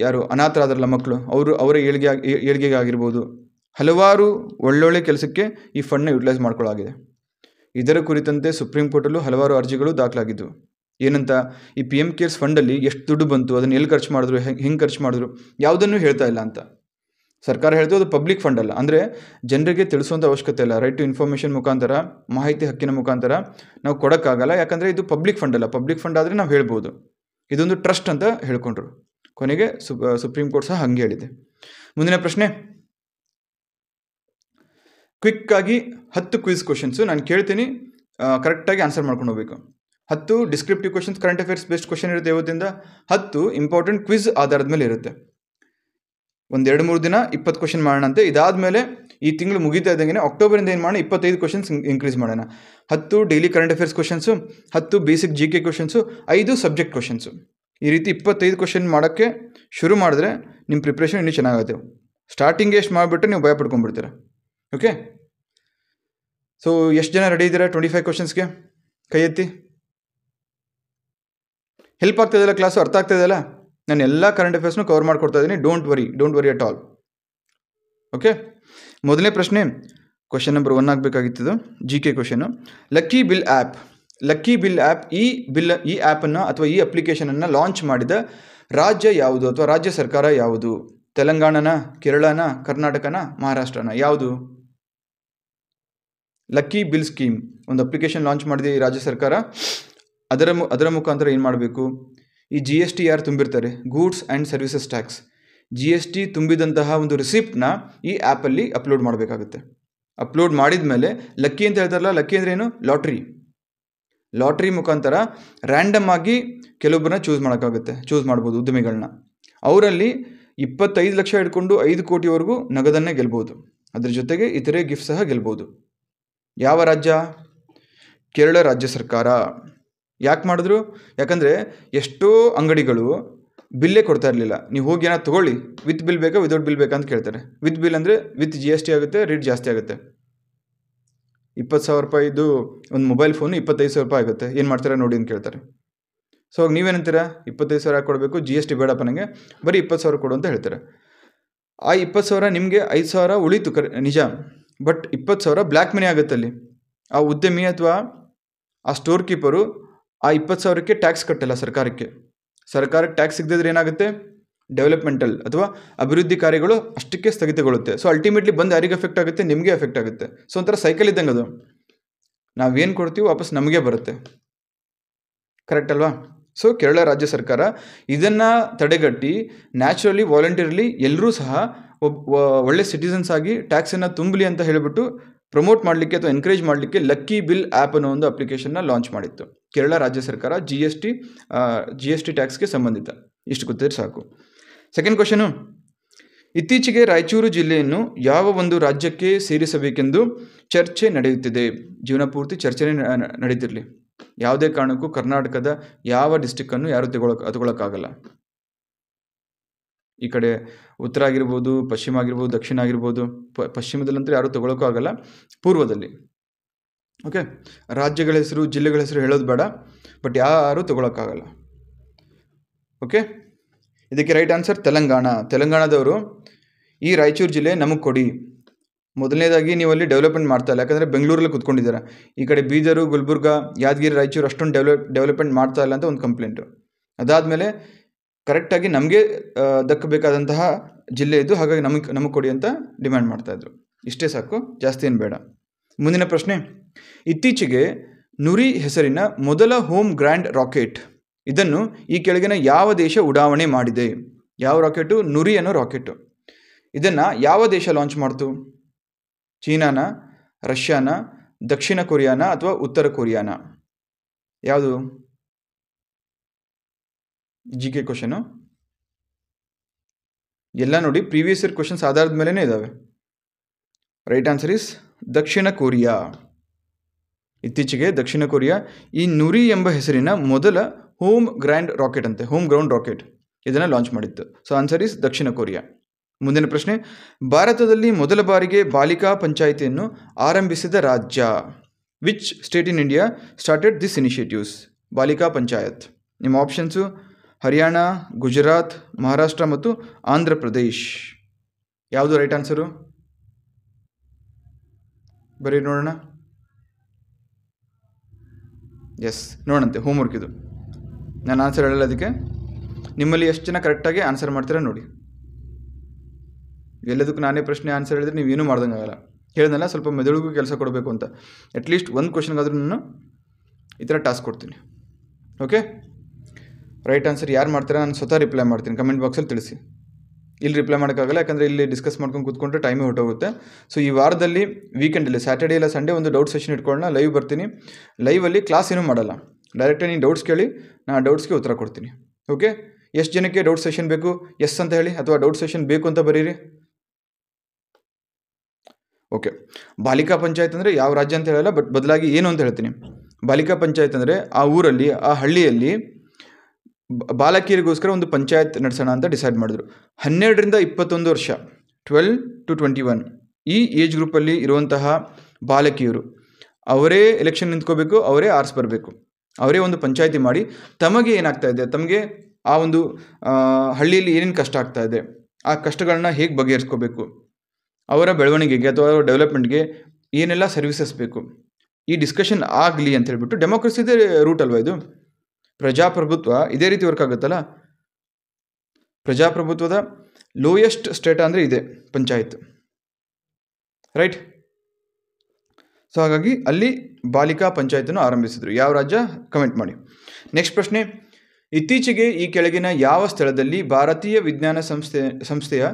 ಯಾರು ಅನಾಥರಾದ್ರಲ್ಲ ಮಕ್ಕಳು ಅವರು ಅವರ ಏಳಿಗೆ ಏಳಿಗೆಗೆ ಹಲವಾರು ಒಳ್ಳೊಳ್ಳೆ ಕೆಲಸಕ್ಕೆ ಈ ಫಂಡ್ನ ಯುಟಿಲೈಸ್ ಮಾಡ್ಕೊಳ್ಳಾಗಿದೆ ಇದರ ಕುರಿತಂತೆ ಸುಪ್ರೀಂ ಕೋರ್ಟಲ್ಲೂ ಹಲವಾರು ಅರ್ಜಿಗಳು ದಾಖಲಾಗಿದ್ದವು ಏನಂತ ಈ ಪಿ ಎಮ್ ಕೇರ್ಸ್ ಫಂಡಲ್ಲಿ ಎಷ್ಟು ದುಡ್ಡು ಬಂತು ಅದನ್ನು ಎಲ್ಲಿ ಖರ್ಚು ಮಾಡಿದ್ರು ಹೆಂಗೆ ಖರ್ಚು ಮಾಡಿದ್ರು ಯಾವುದನ್ನು ಹೇಳ್ತಾ ಇಲ್ಲ ಅಂತ ಸರ್ಕಾರ ಹೇಳಿದ್ರು ಅದು ಪಬ್ಲಿಕ್ ಫಂಡ್ ಅಲ್ಲ ಅಂದರೆ ಜನರಿಗೆ ತಿಳಿಸುವಂಥ ಅವಶ್ಯಕತೆ ಇಲ್ಲ ರೈಟ್ ಟು ಇನ್ಫಾರ್ಮೇಷನ್ ಮುಖಾಂತರ ಮಾಹಿತಿ ಹಕ್ಕಿನ ಮುಖಾಂತರ ನಾವು ಕೊಡೋಕ್ಕಾಗಲ್ಲ ಯಾಕಂದರೆ ಇದು ಪಬ್ಲಿಕ್ ಫಂಡ್ ಅಲ್ಲ ಪಬ್ಲಿಕ್ ಫಂಡ್ ಆದರೆ ನಾವು ಹೇಳ್ಬೋದು ಇದೊಂದು ಟ್ರಸ್ಟ್ ಅಂತ ಹೇಳ್ಕೊಂಡ್ರು ಕೊನೆಗೆ ಸುಪ್ರೀಂ ಕೋರ್ಟ್ ಸಹ ಹಂಗೆ ಹೇಳಿದೆ ಮುಂದಿನ ಪ್ರಶ್ನೆ ಕ್ವಿಕ್ಕಾಗಿ ಹತ್ತು ಕ್ವಿಸ್ ಕ್ವಶನ್ಸು ನಾನು ಕೇಳ್ತೀನಿ ಕರೆಕ್ಟಾಗಿ ಆನ್ಸರ್ ಮಾಡ್ಕೊಂಡು ಹೋಗ್ಬೇಕು ಹತ್ತು descriptive questions current affairs best question ಇರುತ್ತೆ ಇವತ್ತಿಂದ ಹತ್ತು ಇಂಪಾರ್ಟೆಂಟ್ ಕ್ವಿಸ್ ಆಧಾರದ ಮೇಲೆ ಇರುತ್ತೆ ಒಂದು ಎರಡು ಮೂರು ದಿನ ಇಪ್ಪತ್ತು ಕ್ವಶನ್ ಮಾಡೋಣ ಅಂತೆ ಇದಾದಮೇಲೆ ಈ ತಿಂಗಳು ಮುಗಿತಾ ಇದ್ದಂಗೆ ಅಕ್ಟೋಬರಿಂದ ಏನು ಮಾಡೋಣ ಇಪ್ಪತ್ತೈದು ಕ್ವಶನ್ಸ್ ಇನ್ಕ್ರೀಸ್ ಮಾಡೋಣ ಹತ್ತು ಡೈಲಿ ಕರೆಂಟ್ ಅಫೇರ್ಸ್ ಕ್ವಶನ್ಸು ಹತ್ತು ಬೇಸಿಕ್ ಜಿ ಕೆ ಕ್ವಶನ್ಸು ಐದು ಸಬ್ಜೆಕ್ಟ್ ಕ್ವಶನ್ಸು ಈ ರೀತಿ ಇಪ್ಪತ್ತೈದು ಕ್ವಶನ್ ಮಾಡೋಕ್ಕೆ ಶುರು ಮಾಡಿದ್ರೆ ನಿಮ್ಮ ಪ್ರಿಪ್ರೇಷನ್ ಇನ್ನೂ ಚೆನ್ನಾಗುತ್ತೆ ಸ್ಟಾರ್ಟಿಂಗ್ ಎಷ್ಟು ಮಾಡಿಬಿಟ್ಟು ನೀವು ಭಯ ಪಡ್ಕೊಂಡ್ಬಿಡ್ತೀರ ಓಕೆ ಸೊ ಎಷ್ಟು ಜನ ರೆಡಿ ಇದ್ದೀರಾ ಟ್ವೆಂಟಿ ಫೈವ್ ಕ್ವಶನ್ಸ್ಗೆ ಕೈ ಎತ್ತಿ ಹೆಲ್ಪ್ ಆಗ್ತಾಯಿದೆಯಲ್ಲ ಕ್ಲಾಸು ಅರ್ಥ ಆಗ್ತದಲ್ಲ ನಾನು ಎಲ್ಲ ಕರೆಂಟ್ ಅಫೇರ್ಸ್ನು ಕವರ್ ಮಾಡಿಕೊಡ್ತಾ ಇದ್ದೀನಿ don't worry don't worry at all okay ಮೊದಲನೇ ಪ್ರಶ್ನೆ ಕ್ವಶನ್ ನಂಬರ್ ಒನ್ ಆಗಬೇಕಾಗಿತ್ತು G K question lucky bill app lucky bill app ಈ ಬಿಲ್ ಈ ಆ್ಯಪನ್ನು ಅಥವಾ ಈ ಅಪ್ಲಿಕೇಶನನ್ನು ಲಾಂಚ್ ಮಾಡಿದ ರಾಜ್ಯ ಯಾವುದು ಅಥವಾ ರಾಜ್ಯ ಸರ್ಕಾರ ಯಾವುದು ತೆಲಂಗಾಣನ ಕೇರಳನ ಕರ್ನಾಟಕನ ಮಹಾರಾಷ್ಟ್ರನ ಯಾವುದು ಲಕ್ಕಿ ಬಿಲ್ ಸ್ಕೀಮ್ ಒಂದು ಅಪ್ಲಿಕೇಶನ್ ಲಾಂಚ್ ಮಾಡಿದೆ ಈ ರಾಜ್ಯ ಸರ್ಕಾರ ಅದರ ಮು ಅದರ ಮುಖಾಂತರ ಏನು ಮಾಡಬೇಕು ಈ ಜಿ ಎಸ್ ಟಿ ಯಾರು ತುಂಬಿರ್ತಾರೆ goods and services tax G S T ತುಂಬಿದಂತಹ ಒಂದು ರಿಸಿಪ್ಟನ್ನ ಈ ಆ್ಯಪಲ್ಲಿ ಅಪ್ಲೋಡ್ ಮಾಡಬೇಕಾಗುತ್ತೆ ಅಪ್ಲೋಡ್ ಮಾಡಿದ ಮೇಲೆ ಲಕ್ಕಿ ಅಂತ ಹೇಳ್ತಾರಲ್ಲ ಲಕ್ಕಿ ಅಂದರೆ ಏನು ಲಾಟ್ರಿ ಲಾಟ್ರಿ ಮುಖಾಂತರ ರ್ಯಾಂಡಮ್ ಆಗಿ ಕೆಲವೊಬ್ಬರನ್ನ ಚೂಸ್ ಮಾಡೋಕ್ಕಾಗುತ್ತೆ ಚೂಸ್ ಮಾಡ್ಬೋದು ಉದ್ಯಮಿಗಳನ್ನ ಅವರಲ್ಲಿ ಇಪ್ಪತ್ತೈದು ಲಕ್ಷ ಹಿಡ್ಕೊಂಡು ಐದು ಕೋಟಿವರೆಗೂ ನಗದನ್ನೇ ಗೆಲ್ಬೋದು ಅದ್ರ ಜೊತೆಗೆ ಇತರೆ ಗಿಫ್ಟ್ ಸಹ ಗೆಲ್ಬೋದು ಯಾವ ರಾಜ್ಯ ಕೇರಳ ರಾಜ್ಯ ಸರ್ಕಾರ ಯಾಕೆ ಮಾಡಿದ್ರು ಯಾಕಂದರೆ ಎಷ್ಟೋ ಅಂಗಡಿಗಳು ಬಿಲ್ಲೇ ಕೊಡ್ತಾ ಇರಲಿಲ್ಲ ನೀವು ಹೋಗಿ ಏನಾದ್ರು ತೊಗೊಳ್ಳಿ ವಿತ್ ಬಿಲ್ ಬೇಕಾ ವಿದೌಟ್ ಬಿಲ್ ಬೇಕಾ ಅಂತ ಕೇಳ್ತಾರೆ ವಿತ್ ಬಿಲ್ ಅಂದರೆ ವಿತ್ ಜಿ ಎಸ್ ಟಿ ಆಗುತ್ತೆ ರೇಟ್ ಜಾಸ್ತಿ ಆಗುತ್ತೆ ಇಪ್ಪತ್ತು ಸಾವಿರ ರೂಪಾಯಿದು ಒಂದು ಮೊಬೈಲ್ ಫೋನು ಇಪ್ಪತ್ತೈದು ಸಾವಿರ ರೂಪಾಯಿ ಆಗುತ್ತೆ ಏನು ಮಾಡ್ತಾರೆ ನೋಡಿ ಅಂತ ಕೇಳ್ತಾರೆ ಸೊ ಅವಾಗ ನೀವೇನಂತೀರಾ ಇಪ್ಪತ್ತೈದು ಸಾವಿರ ಕೊಡಬೇಕು ಜಿ ಎಸ್ ಟಿ ಬೇಡಪ್ಪ ನನಗೆ ಬರೀ ಇಪ್ಪತ್ತು ಸಾವಿರ ಕೊಡು ಅಂತ ಹೇಳ್ತಾರೆ ಆ ಇಪ್ಪತ್ತು ಸಾವಿರ ನಿಮಗೆ ಐದು ಸಾವಿರ ಉಳಿತು ಕರೆ ನಿಜ ಬಟ್ ಇಪ್ಪತ್ತು ಸಾವಿರ ಬ್ಲ್ಯಾಕ್ ಮನಿ ಆಗುತ್ತಲ್ಲಿ ಆ ಉದ್ಯಮಿ ಅಥವಾ ಆ ಸ್ಟೋರ್ ಕೀಪರು ಆ ಇಪ್ಪತ್ತು ಸಾವಿರಕ್ಕೆ ಟ್ಯಾಕ್ಸ್ ಕಟ್ಟಲ್ಲ ಸರ್ಕಾರಕ್ಕೆ ಸರ್ಕಾರಕ್ಕೆ ಟ್ಯಾಕ್ಸ್ ಸಿಗದಿದ್ರೆ ಏನಾಗುತ್ತೆ ಡೆವಲಪ್ಮೆಂಟಲ್ ಅಥವಾ ಅಭಿವೃದ್ಧಿ ಕಾರ್ಯಗಳು ಅಷ್ಟಕ್ಕೆ ಸ್ಥಗಿತಗೊಳ್ಳುತ್ತೆ ಸೊ ಅಲ್ಟಿಮೇಟ್ಲಿ ಬಂದು ಯಾರಿಗೆ ಎಫೆಕ್ಟ್ ಆಗುತ್ತೆ ನಿಮಗೆ ಎಫೆಕ್ಟ್ ಆಗುತ್ತೆ ಸೊ ಒಂಥರ ಸೈಕಲ್ ಇದ್ದಂಗೆ ಅದು ನಾವೇನು ಕೊಡ್ತೀವಿ ವಾಪಸ್ ನಮಗೆ ಬರುತ್ತೆ ಕರೆಕ್ಟ್ ಅಲ್ವಾ ಸೊ ಕೇರಳ ರಾಜ್ಯ ಸರ್ಕಾರ ಇದನ್ನು ತಡೆಗಟ್ಟಿ ನ್ಯಾಚುರಲಿ ವಾಲಂಟಿಯರ್ಲಿ ಎಲ್ಲರೂ ಸಹ ಒಬ್ಬ ಒಳ್ಳೆ ಸಿಟಿಸನ್ಸ್ ಆಗಿ ಟ್ಯಾಕ್ಸನ್ನು ತುಂಬಲಿ ಅಂತ ಹೇಳಿಬಿಟ್ಟು ಪ್ರಮೋಟ್ ಮಾಡಲಿಕ್ಕೆ ಅಥವಾ ಎನ್ಕರೇಜ್ ಮಾಡಲಿಕ್ಕೆ ಲಕ್ಕಿ ಬಿಲ್ ಆ್ಯಪ್ ಅನ್ನೋ ಒಂದು ಅಪ್ಲಿಕೇಶನ್ನ ಲಾಂಚ್ ಮಾಡಿತ್ತು ಕೇರಳ ರಾಜ್ಯ ಸರ್ಕಾರ G S T G S T ಟ್ಯಾಕ್ಸ್ಗೆ ಸಂಬಂಧಿತ ಇಷ್ಟು ಗೊತ್ತಿದ್ರೆ ಸಾಕು ಸೆಕೆಂಡ್ ಕ್ವಶನು ಇತ್ತೀಚೆಗೆ ರಾಯಚೂರು ಜಿಲ್ಲೆಯನ್ನು ಯಾವ ಒಂದು ರಾಜ್ಯಕ್ಕೆ ಸೇರಿಸಬೇಕೆಂದು ಚರ್ಚೆ ನಡೆಯುತ್ತಿದೆ ಜೀವನ ಪೂರ್ತಿ ಚರ್ಚೆನೇ ನಡೀತಿರಲಿ ಯಾವುದೇ ಕಾರಣಕ್ಕೂ ಕರ್ನಾಟಕದ ಯಾವ ಡಿಸ್ಟಿಕ್ಕನ್ನು ಯಾರು ತಗೊಳಕ್ ತಗೊಳಕ್ಕಾಗಲ್ಲ ಈ ಕಡೆ ಉತ್ತರ ಆಗಿರ್ಬೋದು ಪಶ್ಚಿಮ ಆಗಿರ್ಬೋದು ದಕ್ಷಿಣ ಆಗಿರ್ಬೋದು ಪ ಪಶ್ಚಿಮದಲ್ಲಂತೂ ಯಾರೂ ತಗೊಳಕ್ಕೂ ಆಗಲ್ಲ ಪೂರ್ವದಲ್ಲಿ ಓಕೆ ರಾಜ್ಯಗಳ ಹೆಸರು ಜಿಲ್ಲೆಗಳ ಹೆಸರು ಹೇಳೋದು ಬೇಡ ಬಟ್ ಯಾರೂ ತಗೊಳಕ್ಕಾಗಲ್ಲ ಓಕೆ ಇದಕ್ಕೆ ರೈಟ್ ಆನ್ಸರ್ ತೆಲಂಗಾಣ ತೆಲಂಗಾಣದವರು ಈ ರಾಯಚೂರು ಜಿಲ್ಲೆ ನಮಗೆ ಕೊಡಿ ಮೊದಲನೇದಾಗಿ ನೀವು ಅಲ್ಲಿ ಡೆವಲಪ್ಮೆಂಟ್ ಮಾಡ್ತಾ ಇಲ್ಲ ಯಾಕಂದರೆ ಬೆಂಗಳೂರಲ್ಲಿ ಕುತ್ಕೊಂಡಿದ್ದಾರೆ ಈ ಕಡೆ ಬೀದರು ಗುಲ್ಬರ್ಗ ಯಾದಗಿರಿ ರಾಯಚೂರು ಅಷ್ಟೊಂದು ಡೆವಲಪ್ ಡೆವಲಪ್ಮೆಂಟ್ ಮಾಡ್ತಾ ಇಲ್ಲ ಅಂತ ಒಂದು ಕಂಪ್ಲೇಂಟು ಅದಾದಮೇಲೆ ಕರೆಕ್ಟಾಗಿ ನಮಗೆ ದಕ್ಕಬೇಕಾದಂತಹ ಜಿಲ್ಲೆ ಇದು ಹಾಗಾಗಿ ನಮಗೆ ನಮಗೆ ಕೊಡಿ ಅಂತ ಡಿಮ್ಯಾಂಡ್ ಮಾಡ್ತಾಯಿದ್ರು ಇಷ್ಟೇ ಸಾಕು ಜಾಸ್ತಿ ಏನು ಬೇಡ ಮುಂದಿನ ಪ್ರಶ್ನೆ ಇತ್ತೀಚೆಗೆ ನುರಿ ಹೆಸರಿನ ಮೊದಲ ಹೋಮ್ ಗ್ರ್ಯಾಂಡ್ ರಾಕೆಟ್ ಇದನ್ನು ಈ ಕೆಳಗಿನ ಯಾವ ದೇಶ ಉಡಾವಣೆ ಮಾಡಿದೆ ಯಾವ ರಾಕೆಟು ನುರಿ ಅನ್ನೋ ರಾಕೆಟು ಇದನ್ನು ಯಾವ ದೇಶ ಲಾಂಚ್ ಮಾಡ್ತು ಚೀನಾನ ರಷ್ಯಾನ ದಕ್ಷಿಣ ಕೊರಿಯಾನ ಅಥವಾ ಉತ್ತರ ಕೊರಿಯಾನ ಯಾವುದು ಜಿ ಕೆ ಕ್ವಶನು ಎಲ್ಲ ನೋಡಿ ಪ್ರೀವಿಯಸ್ ಇಯರ್ ಕ್ವಶನ್ಸ್ ಆಧಾರದ ಮೇಲೇ ಇದ್ದಾವೆ ರೈಟ್ ಆನ್ಸರ್ ಇಸ್ ದಕ್ಷಿಣ ಕೊರಿಯಾ ಇತ್ತೀಚೆಗೆ ದಕ್ಷಿಣ ಕೊರಿಯಾ ಈ ನುರಿ ಎಂಬ ಹೆಸರಿನ ಮೊದಲ ಹೋಮ್ ಗ್ರ್ಯಾಂಡ್ ರಾಕೆಟ್ ಅಂತೆ ಹೋಮ್ ಗ್ರೌಂಡ್ ರಾಕೆಟ್ ಇದನ್ನು ಲಾಂಚ್ ಮಾಡಿತ್ತು ಸೊ ಆನ್ಸರ್ ಇಸ್ ದಕ್ಷಿಣ ಕೊರಿಯಾ ಮುಂದಿನ ಪ್ರಶ್ನೆ ಭಾರತದಲ್ಲಿ ಮೊದಲ ಬಾರಿಗೆ ಬಾಲಿಕಾ ಪಂಚಾಯಿತಿಯನ್ನು ಆರಂಭಿಸಿದ ರಾಜ್ಯ which state in India started this initiatives Balika panchayat ನಿಮ್ಮ ಆಪ್ಷನ್ಸು ಹರಿಯಾಣ ಗುಜರಾತ್ ಮಹಾರಾಷ್ಟ್ರ ಮತ್ತು ಆಂಧ್ರ ಪ್ರದೇಶ್ ಯಾವುದು ರೈಟ್ ಆನ್ಸರು ಬರೀ ನೋಡೋಣ ಎಸ್ ನೋಡಂತೆ ಹೋಮ್ವರ್ಕ್ ಇದು ನಾನು ಆನ್ಸರ್ ಹೇಳಲ್ಲ ಅದಕ್ಕೆ ನಿಮ್ಮಲ್ಲಿ ಎಷ್ಟು ಜನ ಕರೆಕ್ಟಾಗಿ ಆನ್ಸರ್ ಮಾಡ್ತೀರಾ ನೋಡಿ ಎಲ್ಲದಕ್ಕೂ ನಾನೇ ಪ್ರಶ್ನೆ ಆನ್ಸರ್ ಹೇಳಿದ್ರೆ ನೀವೇನೂ ಮಾಡ್ದಂಗಾಗಲ್ಲ ಹೇಳ್ದಲ್ಲ ಸ್ವಲ್ಪ ಮೆದುಳಿಗೂ ಕೆಲಸ ಕೊಡಬೇಕು ಅಂತ ಅಟ್ಲೀಸ್ಟ್ ಒಂದು ಕ್ವಶನ್ಗಾದರೂ ನಾನು ಈ ಥರ ಟಾಸ್ಕ್ ಕೊಡ್ತೀನಿ ಓಕೆ ರೈಟ್ ಆನ್ಸರ್ ಯಾರು ಮಾಡ್ತಾರೆ ನಾನು ಸ್ವತಃ ರಿಪ್ಲೈ ಮಾಡ್ತೀನಿ ಕಮೆಂಟ್ ಬಾಕ್ಸಲ್ಲಿ ತಿಳಿಸಿ ಇಲ್ಲಿ ರಿಪ್ಲೈ ಮಾಡೋಕ್ಕಾಗಲ್ಲ ಯಾಕಂದರೆ ಇಲ್ಲಿ ಡಿಸ್ಕಸ್ ಮಾಡ್ಕೊಂಡು ಕೂತ್ಕೊಂಡ್ರೆ ಟೈಮೇ ಹೊಟ್ಟೋಗುತ್ತೆ ಸೊ ಈ ವಾರದಲ್ಲಿ ವೀಕೆಂಡಲ್ಲಿ ಸ್ಯಾಟರ್ಡೇ ಇಲ್ಲ ಸಂಡೇ ಒಂದು ಡೌಟ್ ಸೆಷನ್ ಇಟ್ಕೊಳ್ಳೋಣ ಲೈವ್ ಬರ್ತೀನಿ ಲೈವಲ್ಲಿ ಕ್ಲಾಸ್ ಏನೂ ಮಾಡಲ್ಲ ಡೈರೆಕ್ಟಾಗಿ ನೀನು ಡೌಟ್ಸ್ ಕೇಳಿ ನಾನು ಡೌಟ್ಸ್ಗೆ ಉತ್ತರ ಕೊಡ್ತೀನಿ ಓಕೆ ಎಷ್ಟು ಜನಕ್ಕೆ ಡೌಟ್ ಸೆಷನ್ ಬೇಕು ಎಸ್ ಅಂತ ಹೇಳಿ ಅಥವಾ ಡೌಟ್ ಸೆಷನ್ ಬೇಕು ಅಂತ ಬರೀರಿ ಓಕೆ ಬಾಲಿಕಾ ಪಂಚಾಯತ್ ಅಂದರೆ ಯಾವ ರಾಜ್ಯ ಅಂತ ಹೇಳಲ್ಲ ಬಟ್ ಬದಲಾಗಿ ಏನು ಅಂತ ಹೇಳ್ತೀನಿ ಬಾಲಿಕಾ ಪಂಚಾಯತ್ ಅಂದರೆ ಆ ಊರಲ್ಲಿ ಆ ಹಳ್ಳಿಯಲ್ಲಿ ಬಾಲಕಿಯರಿಗೋಸ್ಕರ ಒಂದು ಪಂಚಾಯತ್ ನಡೆಸೋಣ ಅಂತ ಡಿಸೈಡ್ ಮಾಡಿದ್ರು ಹನ್ನೆರಡರಿಂದ ಇಪ್ಪತ್ತೊಂದು ವರ್ಷ ಟ್ವೆಲ್ ಟು ಟ್ವೆಂಟಿ ಒನ್ ಈ ಏಜ್ ಗ್ರೂಪಲ್ಲಿ ಇರುವಂತಹ ಬಾಲಕಿಯರು ಅವರೇ ಎಲೆಕ್ಷನ್ ನಿಂತ್ಕೋಬೇಕು ಅವರೇ ಆರ್ಸ್ ಬರಬೇಕು ಅವರೇ ಒಂದು ಪಂಚಾಯಿತಿ ಮಾಡಿ ತಮಗೆ ಏನಾಗ್ತಾ ಇದೆ ತಮಗೆ ಆ ಒಂದು ಹಳ್ಳಿಯಲ್ಲಿ ಏನೇನು ಕಷ್ಟ ಆಗ್ತಾ ಇದೆ ಆ ಕಷ್ಟಗಳನ್ನ ಹೇಗೆ ಬಗೆಹರಿಸ್ಕೋಬೇಕು ಅವರ ಬೆಳವಣಿಗೆಗೆ ಅಥವಾ ಅವರ ಡೆವಲಪ್ಮೆಂಟ್ಗೆ ಏನೆಲ್ಲ ಸರ್ವಿಸಸ್ ಬೇಕು ಈ ಡಿಸ್ಕಷನ್ ಆಗಲಿ ಅಂತ ಹೇಳ್ಬಿಟ್ಟು ಡೆಮೋಕ್ರೆಸಿದೇ ರೂಟ್ ಅಲ್ವಾ ಇದು ಪ್ರಜಾಪ್ರಭುತ್ವ ಇದೇ ರೀತಿ ವರ್ಕ್ ಆಗುತ್ತಲ್ಲ ಪ್ರಜಾಪ್ರಭುತ್ವದ ಲೋಯೆಸ್ಟ್ ಸ್ಟೇಟ ಅಂದರೆ ಇದೆ ಪಂಚಾಯತ್ ರೈಟ್ ಸೊ ಹಾಗಾಗಿ ಅಲ್ಲಿ ಬಾಲಿಕಾ ಪಂಚಾಯತನ್ನು ಆರಂಭಿಸಿದರು ಯಾವ ರಾಜ್ಯ ಕಮೆಂಟ್ ಮಾಡಿ ನೆಕ್ಸ್ಟ್ ಪ್ರಶ್ನೆ ಇತ್ತೀಚೆಗೆ ಈ ಕೆಳಗಿನ ಯಾವ ಸ್ಥಳದಲ್ಲಿ ಭಾರತೀಯ ವಿಜ್ಞಾನ ಸಂಸ್ಥೆ ಸಂಸ್ಥೆಯ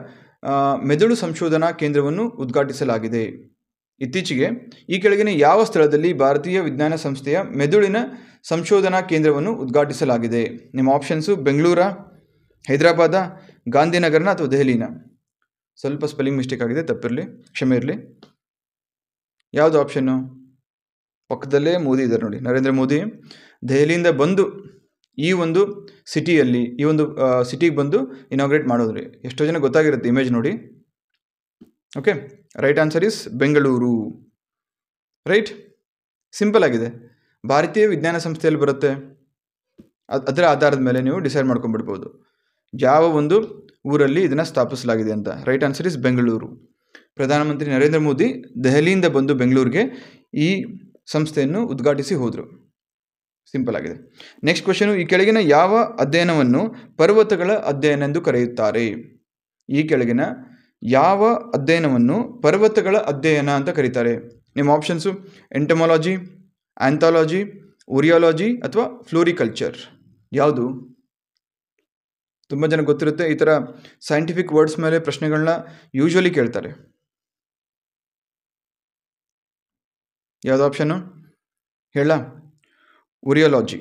ಮೆದುಳು ಸಂಶೋಧನಾ ಕೇಂದ್ರವನ್ನು ಉದ್ಘಾಟಿಸಲಾಗಿದೆ ಇತ್ತೀಚೆಗೆ ಈ ಕೆಳಗಿನ ಯಾವ ಸ್ಥಳದಲ್ಲಿ ಭಾರತೀಯ ವಿಜ್ಞಾನ ಸಂಸ್ಥೆಯ ಮೆದುಳಿನ ಸಂಶೋಧನಾ ಕೇಂದ್ರವನ್ನು ಉದ್ಘಾಟಿಸಲಾಗಿದೆ ನಿಮ್ಮ ಆಪ್ಷನ್ಸು ಬೆಂಗಳೂರ ಹೈದರಾಬಾದ ಗಾಂಧಿನಗರನ ಅಥವಾ ದೆಹಲಿನ ಸ್ವಲ್ಪ ಸ್ಪೆಲ್ಲಿಂಗ್ ಮಿಸ್ಟೇಕ್ ಆಗಿದೆ ತಪ್ಪಿರಲಿ ಕ್ಷಮೆ ಇರಲಿ ಯಾವುದು ಆಪ್ಷನ್ನು ಪಕ್ಕದಲ್ಲೇ ಮೋದಿ ಇದ್ದಾರೆ ನೋಡಿ ನರೇಂದ್ರ ಮೋದಿ ದೆಹಲಿಯಿಂದ ಬಂದು ಈ ಒಂದು ಸಿಟಿಯಲ್ಲಿ ಈ ಒಂದು ಸಿಟಿಗೆ ಬಂದು ಇನಾಗ್ರೇಟ್ ಮಾಡೋದ್ರಿ ಎಷ್ಟೋ ಜನ ಗೊತ್ತಾಗಿರುತ್ತೆ ಇಮೇಜ್ ನೋಡಿ okay right answer is Bengaluru right simple ಆಗಿದೆ ಭಾರತೀಯ ವಿಜ್ಞಾನ ಸಂಸ್ಥೆಯಲ್ಲಿ ಬರುತ್ತೆ ಅದರ ಆಧಾರದ ಮೇಲೆ ನೀವು ಡಿಸೈಡ್ ಮಾಡ್ಕೊಂಡ್ಬಿಡ್ಬೋದು ಯಾವ ಒಂದು ಊರಲ್ಲಿ ಇದನ್ನು ಸ್ಥಾಪಿಸಲಾಗಿದೆ ಅಂತ ರೈಟ್ ಆನ್ಸರ್ ಇಸ್ ಬೆಂಗಳೂರು ಪ್ರಧಾನಮಂತ್ರಿ ನರೇಂದ್ರ ಮೋದಿ ದೆಹಲಿಯಿಂದ ಬಂದು ಬೆಂಗಳೂರಿಗೆ ಈ ಸಂಸ್ಥೆಯನ್ನು ಉದ್ಘಾಟಿಸಿ ಹೋದರು ಸಿಂಪಲ್ ಆಗಿದೆ ನೆಕ್ಸ್ಟ್ ಕ್ವಶನು ಈ ಕೆಳಗಿನ ಯಾವ ಅಧ್ಯಯನವನ್ನು ಪರ್ವತಗಳ ಅಧ್ಯಯನ ಎಂದು ಕರೆಯುತ್ತಾರೆ ಈ ಕೆಳಗಿನ ಯಾವ ಅಧ್ಯಯನವನ್ನು ಪರ್ವತಗಳ ಅಧ್ಯಯನ ಅಂತ ಕರೀತಾರೆ ನಿಮ್ಮ ಆಪ್ಷನ್ಸು ಎಂಟಮಾಲಜಿ ಆ್ಯಂಥಾಲಜಿ ಉರಿಯಾಲಜಿ ಅಥವಾ ಫ್ಲೋರಿಕಲ್ಚರ್ ಯಾವುದು ತುಂಬ ಜನ ಗೊತ್ತಿರುತ್ತೆ ಈ ಥರ ಸೈಂಟಿಫಿಕ್ ವರ್ಡ್ಸ್ ಮೇಲೆ ಪ್ರಶ್ನೆಗಳನ್ನ ಯೂಶ್ವಲಿ ಕೇಳ್ತಾರೆ ಯಾವುದು ಆಪ್ಷನ್ನು ಹೇಳ ಉರಿಯಾಲಜಿ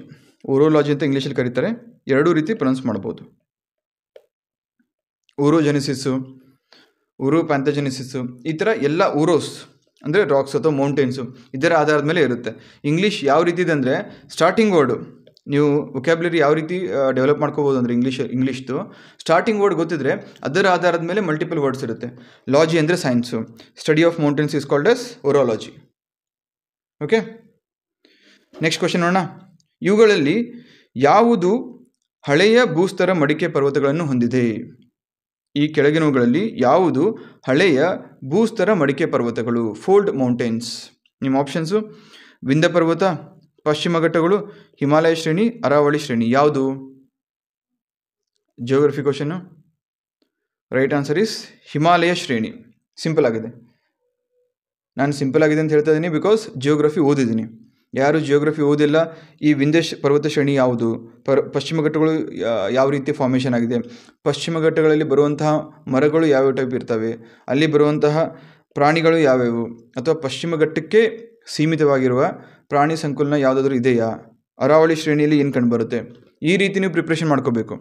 ಓರೋಲಾಜಿ ಅಂತ ಇಂಗ್ಲೀಷಲ್ಲಿ ಕರೀತಾರೆ ಎರಡೂ ರೀತಿ ಪ್ರೊನೌನ್ಸ್ ಮಾಡ್ಬೋದು ಊರೋಜೆನಿಸಿಸ್ಸು ಉರು ಪ್ಯಾಂಥಜೆನಿಸಿಸು ಈ ಥರ ಎಲ್ಲ ಉರೋಸ್ ಅಂದರೆ ರಾಕ್ಸ್ ಅಥವಾ ಮೌಂಟೇನ್ಸು ಇದರ ಆಧಾರದ ಮೇಲೆ ಇರುತ್ತೆ ಇಂಗ್ಲೀಷ್ ಯಾವ ರೀತಿ ಇದೆ ಅಂದರೆ ಸ್ಟಾರ್ಟಿಂಗ್ ವರ್ಡು ನೀವು ವೊಕ್ಯಾಬ್ಲರಿ ಯಾವ ರೀತಿ ಡೆವಲಪ್ ಮಾಡ್ಕೋಬೋದು ಅಂದರೆ ಇಂಗ್ಲೀಷ್ ಇಂಗ್ಲೀಷ್ದು ಸ್ಟಾರ್ಟಿಂಗ್ ವರ್ಡ್ ಗೊತ್ತಿದ್ರೆ ಅದರ ಆಧಾರದ ಮೇಲೆ ಮಲ್ಟಿಪಲ್ ವರ್ಡ್ಸ್ ಇರುತ್ತೆ ಲಾಜಿ ಅಂದರೆ science study of mountains is called as orology okay next question ನೋಡೋಣ ಇವುಗಳಲ್ಲಿ ಯಾವುದು ಹಳೆಯ ಭೂಸ್ತರ ಮಡಿಕೆ ಪರ್ವತಗಳನ್ನು ಹೊಂದಿದೆ ಈ ಕೆಳಗಿನವುಗಳಲ್ಲಿ ಯಾವುದು ಹಳೆಯ ಭೂಸ್ತರ ಮಡಿಕೆ ಪರ್ವತಗಳು ಫೋಲ್ಡ್ ಮೌಂಟೇನ್ಸ್ ನಿಮ್ಮ ಆಪ್ಷನ್ಸು ವಿಂದ ಪರ್ವತ ಪಶ್ಚಿಮ ಘಟ್ಟಗಳು ಹಿಮಾಲಯ ಶ್ರೇಣಿ ಅರಾವಳಿ ಶ್ರೇಣಿ ಯಾವುದು geography question right answer is Himalaya ಶ್ರೇಣಿ ಸಿಂಪಲ್ ಆಗಿದೆ ನಾನು ಸಿಂಪಲ್ ಆಗಿದೆ ಅಂತ ಹೇಳ್ತಾ ಇದ್ದೀನಿ ಬಿಕಾಸ್ ಜಿಯೋಗ್ರಫಿ ಓದಿದ್ದೀನಿ ಯಾರು ಜಿಯೋಗ್ರಫಿ ಓದಿಲ್ಲ ಈ ವಿಂಧ್ಯಸ್ ಪರ್ವತ ಶ್ರೇಣಿ ಯಾವುದು ಪರ್ ಪಶ್ಚಿಮ ಘಟ್ಟಗಳು ಯಾವ ರೀತಿ ಫಾರ್ಮೇಷನ್ ಆಗಿದೆ ಪಶ್ಚಿಮ ಘಟ್ಟಗಳಲ್ಲಿ ಬರುವಂತಹ ಮರಗಳು ಯಾವ್ಯಾವ ಟೈಪ್ ಇರ್ತವೆ ಅಲ್ಲಿ ಬರುವಂತಹ ಪ್ರಾಣಿಗಳು ಯಾವ್ಯಾವು ಅಥವಾ ಪಶ್ಚಿಮ ಘಟ್ಟಕ್ಕೆ ಸೀಮಿತವಾಗಿರುವ ಪ್ರಾಣಿ ಸಂಕುಲನ ಯಾವುದಾದ್ರೂ ಇದೆಯಾ ಅರಾವಳಿ ಶ್ರೇಣಿಯಲ್ಲಿ ಏನು ಕಂಡುಬರುತ್ತೆ ಈ ರೀತಿ ನೀವು ಪ್ರಿಪ್ರೇಷನ್ ಮಾಡ್ಕೋಬೇಕು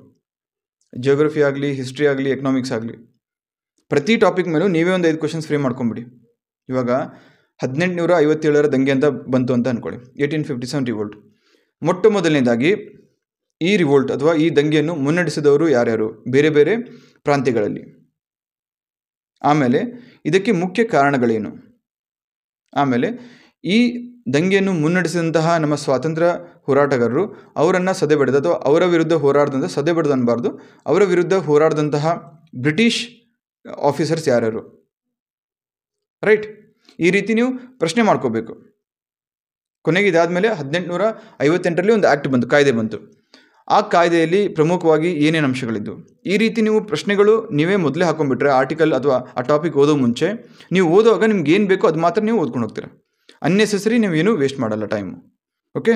ಜಿಯೋಗ್ರಫಿ ಆಗಲಿ ಹಿಸ್ಟ್ರಿ ಆಗಲಿ ಎಕನಾಮಿಕ್ಸ್ ಆಗಲಿ ಪ್ರತಿ ಟಾಪಿಕ್ ಮೇಲೂ ನೀವೇ ಒಂದು ಐದು ಕ್ವಶನ್ಸ್ ಫ್ರೇಮ್ ಮಾಡ್ಕೊಂಬಿಡಿ ಇವಾಗ ಹದಿನೆಂಟುನೂರ ಐವತ್ತೇಳರ ದಂಗೆ ಅಂತ ಬಂತು ಅಂತ ಅಂದ್ಕೊಳ್ಳಿ ಏಯ್ಟೀನ್ ಫಿಫ್ಟಿ ಸೆವೆನ್ ರಿವೋಲ್ಟ್ ಮೊಟ್ಟ ಮೊದಲನೇದಾಗಿ ಈ ರಿವೋಲ್ಟ್ ಅಥವಾ ಈ ದಂಗೆಯನ್ನು ಮುನ್ನಡೆಸಿದವರು ಯಾರ್ಯಾರು ಬೇರೆ ಬೇರೆ ಪ್ರಾಂತ್ಯಗಳಲ್ಲಿ ಆಮೇಲೆ ಇದಕ್ಕೆ ಮುಖ್ಯ ಕಾರಣಗಳೇನು ಆಮೇಲೆ ಈ ದಂಗೆಯನ್ನು ಮುನ್ನಡೆಸಿದಂತಹ ನಮ್ಮ ಸ್ವಾತಂತ್ರ್ಯ ಹೋರಾಟಗಾರರು ಅವರನ್ನು ಸದೆಬಡೆದ ಅಥವಾ ಅವರ ವಿರುದ್ಧ ಹೋರಾಡಿದಂಥ ಸದೆಬಡೆದು ಅನ್ನಬಾರ್ದು ಅವರ ವಿರುದ್ಧ ಹೋರಾಡಿದಂತಹ ಬ್ರಿಟಿಷ್ ಆಫೀಸರ್ಸ್ ಯಾರ್ಯಾರು ರೈಟ್ ಈ ರೀತಿ ನೀವು ಪ್ರಶ್ನೆ ಮಾಡ್ಕೋಬೇಕು ಕೊನೆಗೆ ಇದಾದಮೇಲೆ ಹದಿನೆಂಟುನೂರ ಐವತ್ತೆಂಟರಲ್ಲಿ ಒಂದು ಆ್ಯಕ್ಟ್ ಬಂತು ಕಾಯ್ದೆ ಬಂತು ಆ ಕಾಯ್ದೆಯಲ್ಲಿ ಪ್ರಮುಖವಾಗಿ ಏನೇನು ಅಂಶಗಳಿದ್ದು ಈ ರೀತಿ ನೀವು ಪ್ರಶ್ನೆಗಳು ನೀವೇ ಮೊದಲೇ ಹಾಕೊಂಡ್ಬಿಟ್ರೆ ಆರ್ಟಿಕಲ್ ಅಥವಾ ಆ ಟಾಪಿಕ್ ಓದೋ ಮುಂಚೆ ನೀವು ಓದೋವಾಗ ನಿಮ್ಗೆ ಏನು ಬೇಕೋ ಅದು ಮಾತ್ರ ನೀವು ಓದ್ಕೊಂಡು ಹೋಗ್ತೀರ ಅನ್ನೆಸೆಸರಿ ನೀವೇನು ವೇಸ್ಟ್ ಮಾಡಲ್ಲ time okay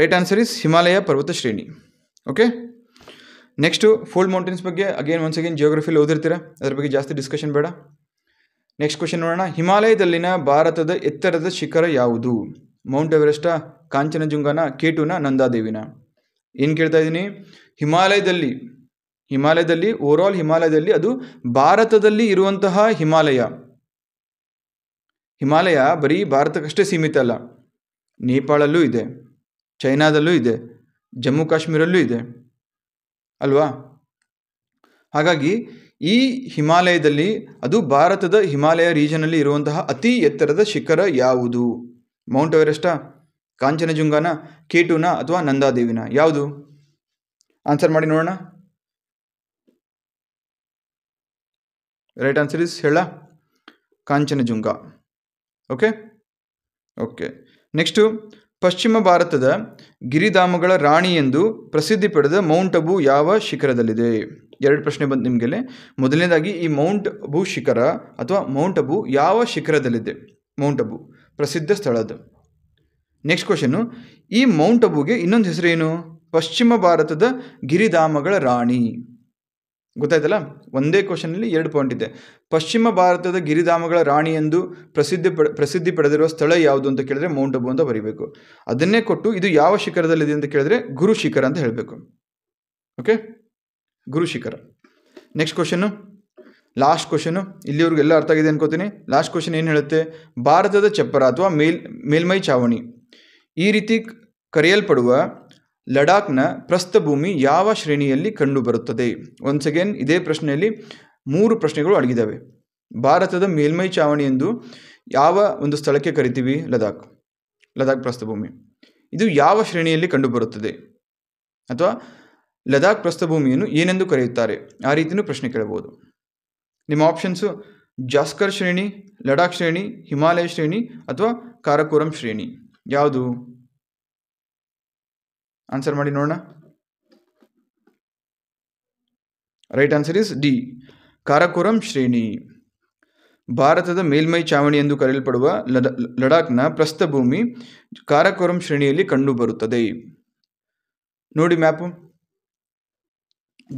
right answer is Himalaya ಪರ್ವತ ಶ್ರೇಣಿ ಓಕೆ ನೆಕ್ಸ್ಟು ಫೋಲ್ಡ್ ಮೌಂಟೇನ್ಸ್ ಬಗ್ಗೆ ಅಗೇನ್ ಒನ್ಸ್ ಅಗೇನ್ ಜಿಯೋಗ್ರಫಿಲಿ ಓದಿರ್ತೀರ ಅದ್ರ ಬಗ್ಗೆ ಜಾಸ್ತಿ ಡಿಸ್ಕಷನ್ ಬೇಡ ನೆಕ್ಸ್ಟ್ ಕ್ವಶನ್ ನೋಡೋಣ ಹಿಮಾಲಯದಲ್ಲಿನ ಭಾರತದ ಎತ್ತರದ ಶಿಖರ ಯಾವುದು ಮೌಂಟ್ ಎವರೆಸ್ಟ ಕಾಂಚನಜುಂಗನ ಕೇಟುನ ನಂದಾದೇವಿನ ಏನು ಕೇಳ್ತಾ ಇದ್ದೀನಿ ಹಿಮಾಲಯದಲ್ಲಿ ಹಿಮಾಲಯದಲ್ಲಿ ಓವರ್ ಆಲ್ ಹಿಮಾಲಯದಲ್ಲಿ ಅದು ಭಾರತದಲ್ಲಿ ಇರುವಂತಹ ಹಿಮಾಲಯ ಹಿಮಾಲಯ ಬರೀ ಭಾರತಕ್ಕಷ್ಟೇ ಸೀಮಿತ ಅಲ್ಲ ನೇಪಾಳಲ್ಲೂ ಇದೆ ಚೈನಾದಲ್ಲೂ ಇದೆ ಜಮ್ಮು ಕಾಶ್ಮೀರಲ್ಲೂ ಇದೆ ಅಲ್ವಾ ಹಾಗಾಗಿ ಈ ಹಿಮಾಲಯದಲ್ಲಿ ಅದು ಭಾರತದ ಹಿಮಾಲಯ ರೀಜನಲ್ಲಿ ಇರುವಂತಹ ಅತಿ ಎತ್ತರದ ಶಿಖರ ಯಾವುದು ಮೌಂಟ್ ಎವರೆಸ್ಟಾ ಕಾಂಚನಜುಂಗಾನ ಕೇಟುನ ಅಥವಾ ನಂದಾದೇವಿನ ಯಾವುದು ಆನ್ಸರ್ ಮಾಡಿ ನೋಡೋಣ ರೈಟ್ ಆನ್ಸರ್ ಇಸ್ ಹೇಳ ಕಾಂಚನಜುಂಗ ಓಕೆ ಓಕೆ ನೆಕ್ಸ್ಟು ಪಶ್ಚಿಮ ಭಾರತದ ಗಿರಿಧಾಮಗಳ ರಾಣಿ ಎಂದು ಪ್ರಸಿದ್ಧಿ ಪಡೆದ ಮೌಂಟ್ ಅಬು ಯಾವ ಶಿಖರದಲ್ಲಿದೆ ಎರಡು ಪ್ರಶ್ನೆ ಬಂತು ನಿಮಗೆಲ್ಲೇ ಮೊದಲನೇದಾಗಿ ಈ ಮೌಂಟ್ ಅಬು ಶಿಖರ ಅಥವಾ ಮೌಂಟ್ ಅಬು ಯಾವ ಶಿಖರದಲ್ಲಿದೆ ಮೌಂಟ್ ಅಬು ಪ್ರಸಿದ್ಧ ಅದು ನೆಕ್ಸ್ಟ್ ಕ್ವಶನು ಈ ಮೌಂಟ್ ಅಬುಗೆ ಇನ್ನೊಂದು ಹೆಸರೇನು ಪಶ್ಚಿಮ ಭಾರತದ ಗಿರಿಧಾಮಗಳ ರಾಣಿ ಗೊತ್ತಾಯ್ತಲ್ಲ ಒಂದೇ ಕ್ವಶನಲ್ಲಿ ಎರಡು ಪಾಯಿಂಟ್ ಇದೆ ಪಶ್ಚಿಮ ಭಾರತದ ಗಿರಿಧಾಮಗಳ ರಾಣಿ ಎಂದು ಪ್ರಸಿದ್ಧಿ ಪಡ ಪ್ರಸಿದ್ಧಿ ಪಡೆದಿರುವ ಸ್ಥಳ ಯಾವುದು ಅಂತ ಕೇಳಿದ್ರೆ ಮೌಂಟ್ ಅಬು ಅಂತ ಬರೀಬೇಕು ಅದನ್ನೇ ಕೊಟ್ಟು ಇದು ಯಾವ ಶಿಖರದಲ್ಲಿದೆ ಅಂತ ಕೇಳಿದ್ರೆ ಗುರು ಶಿಖರ ಅಂತ ಹೇಳಬೇಕು okay Gurushikhar next question last ಇಲ್ಲಿವರೆಗೂ ಎಲ್ಲ ಅರ್ಥ ಆಗಿದೆ ಅನ್ಕೋತೀನಿ ಲಾಸ್ಟ್ ಕ್ವಶನ್ ಏನು ಹೇಳುತ್ತೆ ಭಾರತದ ಚಪ್ಪರ ಅಥವಾ ಮೇಲ್ ಮೇಲ್ಮೈ ಚಾವಣಿ ಈ ರೀತಿ ಕರೆಯಲ್ಪಡುವ ಲಡಾಖ್ನ ಪ್ರಸ್ಥಭೂಮಿ ಯಾವ ಶ್ರೇಣಿಯಲ್ಲಿ ಕಂಡುಬರುತ್ತದೆ ಒನ್ಸ್ ಅಗೇನ್ ಇದೇ ಪ್ರಶ್ನೆಯಲ್ಲಿ ಮೂರು ಪ್ರಶ್ನೆಗಳು ಅಡಗಿದ್ದಾವೆ ಭಾರತದ ಮೇಲ್ಮೈ ಚಾವಣಿ ಎಂದು ಯಾವ ಒಂದು ಸ್ಥಳಕ್ಕೆ ಕರಿತೀವಿ ಲಡಾಖ್ ಲಡಾಖ್ ಪ್ರಸ್ಥಭೂಮಿ ಇದು ಯಾವ ಶ್ರೇಣಿಯಲ್ಲಿ ಕಂಡುಬರುತ್ತದೆ ಅಥವಾ ಲದಾಖ್ ಪ್ರಸ್ಥಭೂಮಿಯನ್ನು ಏನೆಂದು ಕರೆಯುತ್ತಾರೆ ಆ ರೀತಿಯೂ ಪ್ರಶ್ನೆ ಕೇಳಬಹುದು ನಿಮ್ಮ ಆಪ್ಷನ್ಸು ಜಾಸ್ಕರ್ ಶ್ರೇಣಿ ಲಡಾಖ್ ಶ್ರೇಣಿ ಹಿಮಾಲಯ ಶ್ರೇಣಿ ಅಥವಾ ಕಾರಕೋರಂ ಶ್ರೇಣಿ ಯಾವುದು ಆನ್ಸರ್ ಮಾಡಿ ನೋಡೋಣ right answer is D Karakoram ಶ್ರೇಣಿ ಭಾರತದ ಮೇಲ್ಮೈ ಚಾವಣಿ ಎಂದು ಕರೆಯಲ್ಪಡುವ ಲದ ಲಡಾಖ್ನ ಪ್ರಸ್ಥಭೂಮಿ ಕಾರಕೋರಂ ಶ್ರೇಣಿಯಲ್ಲಿ ಕಂಡುಬರುತ್ತದೆ ನೋಡಿ ಮ್ಯಾಪು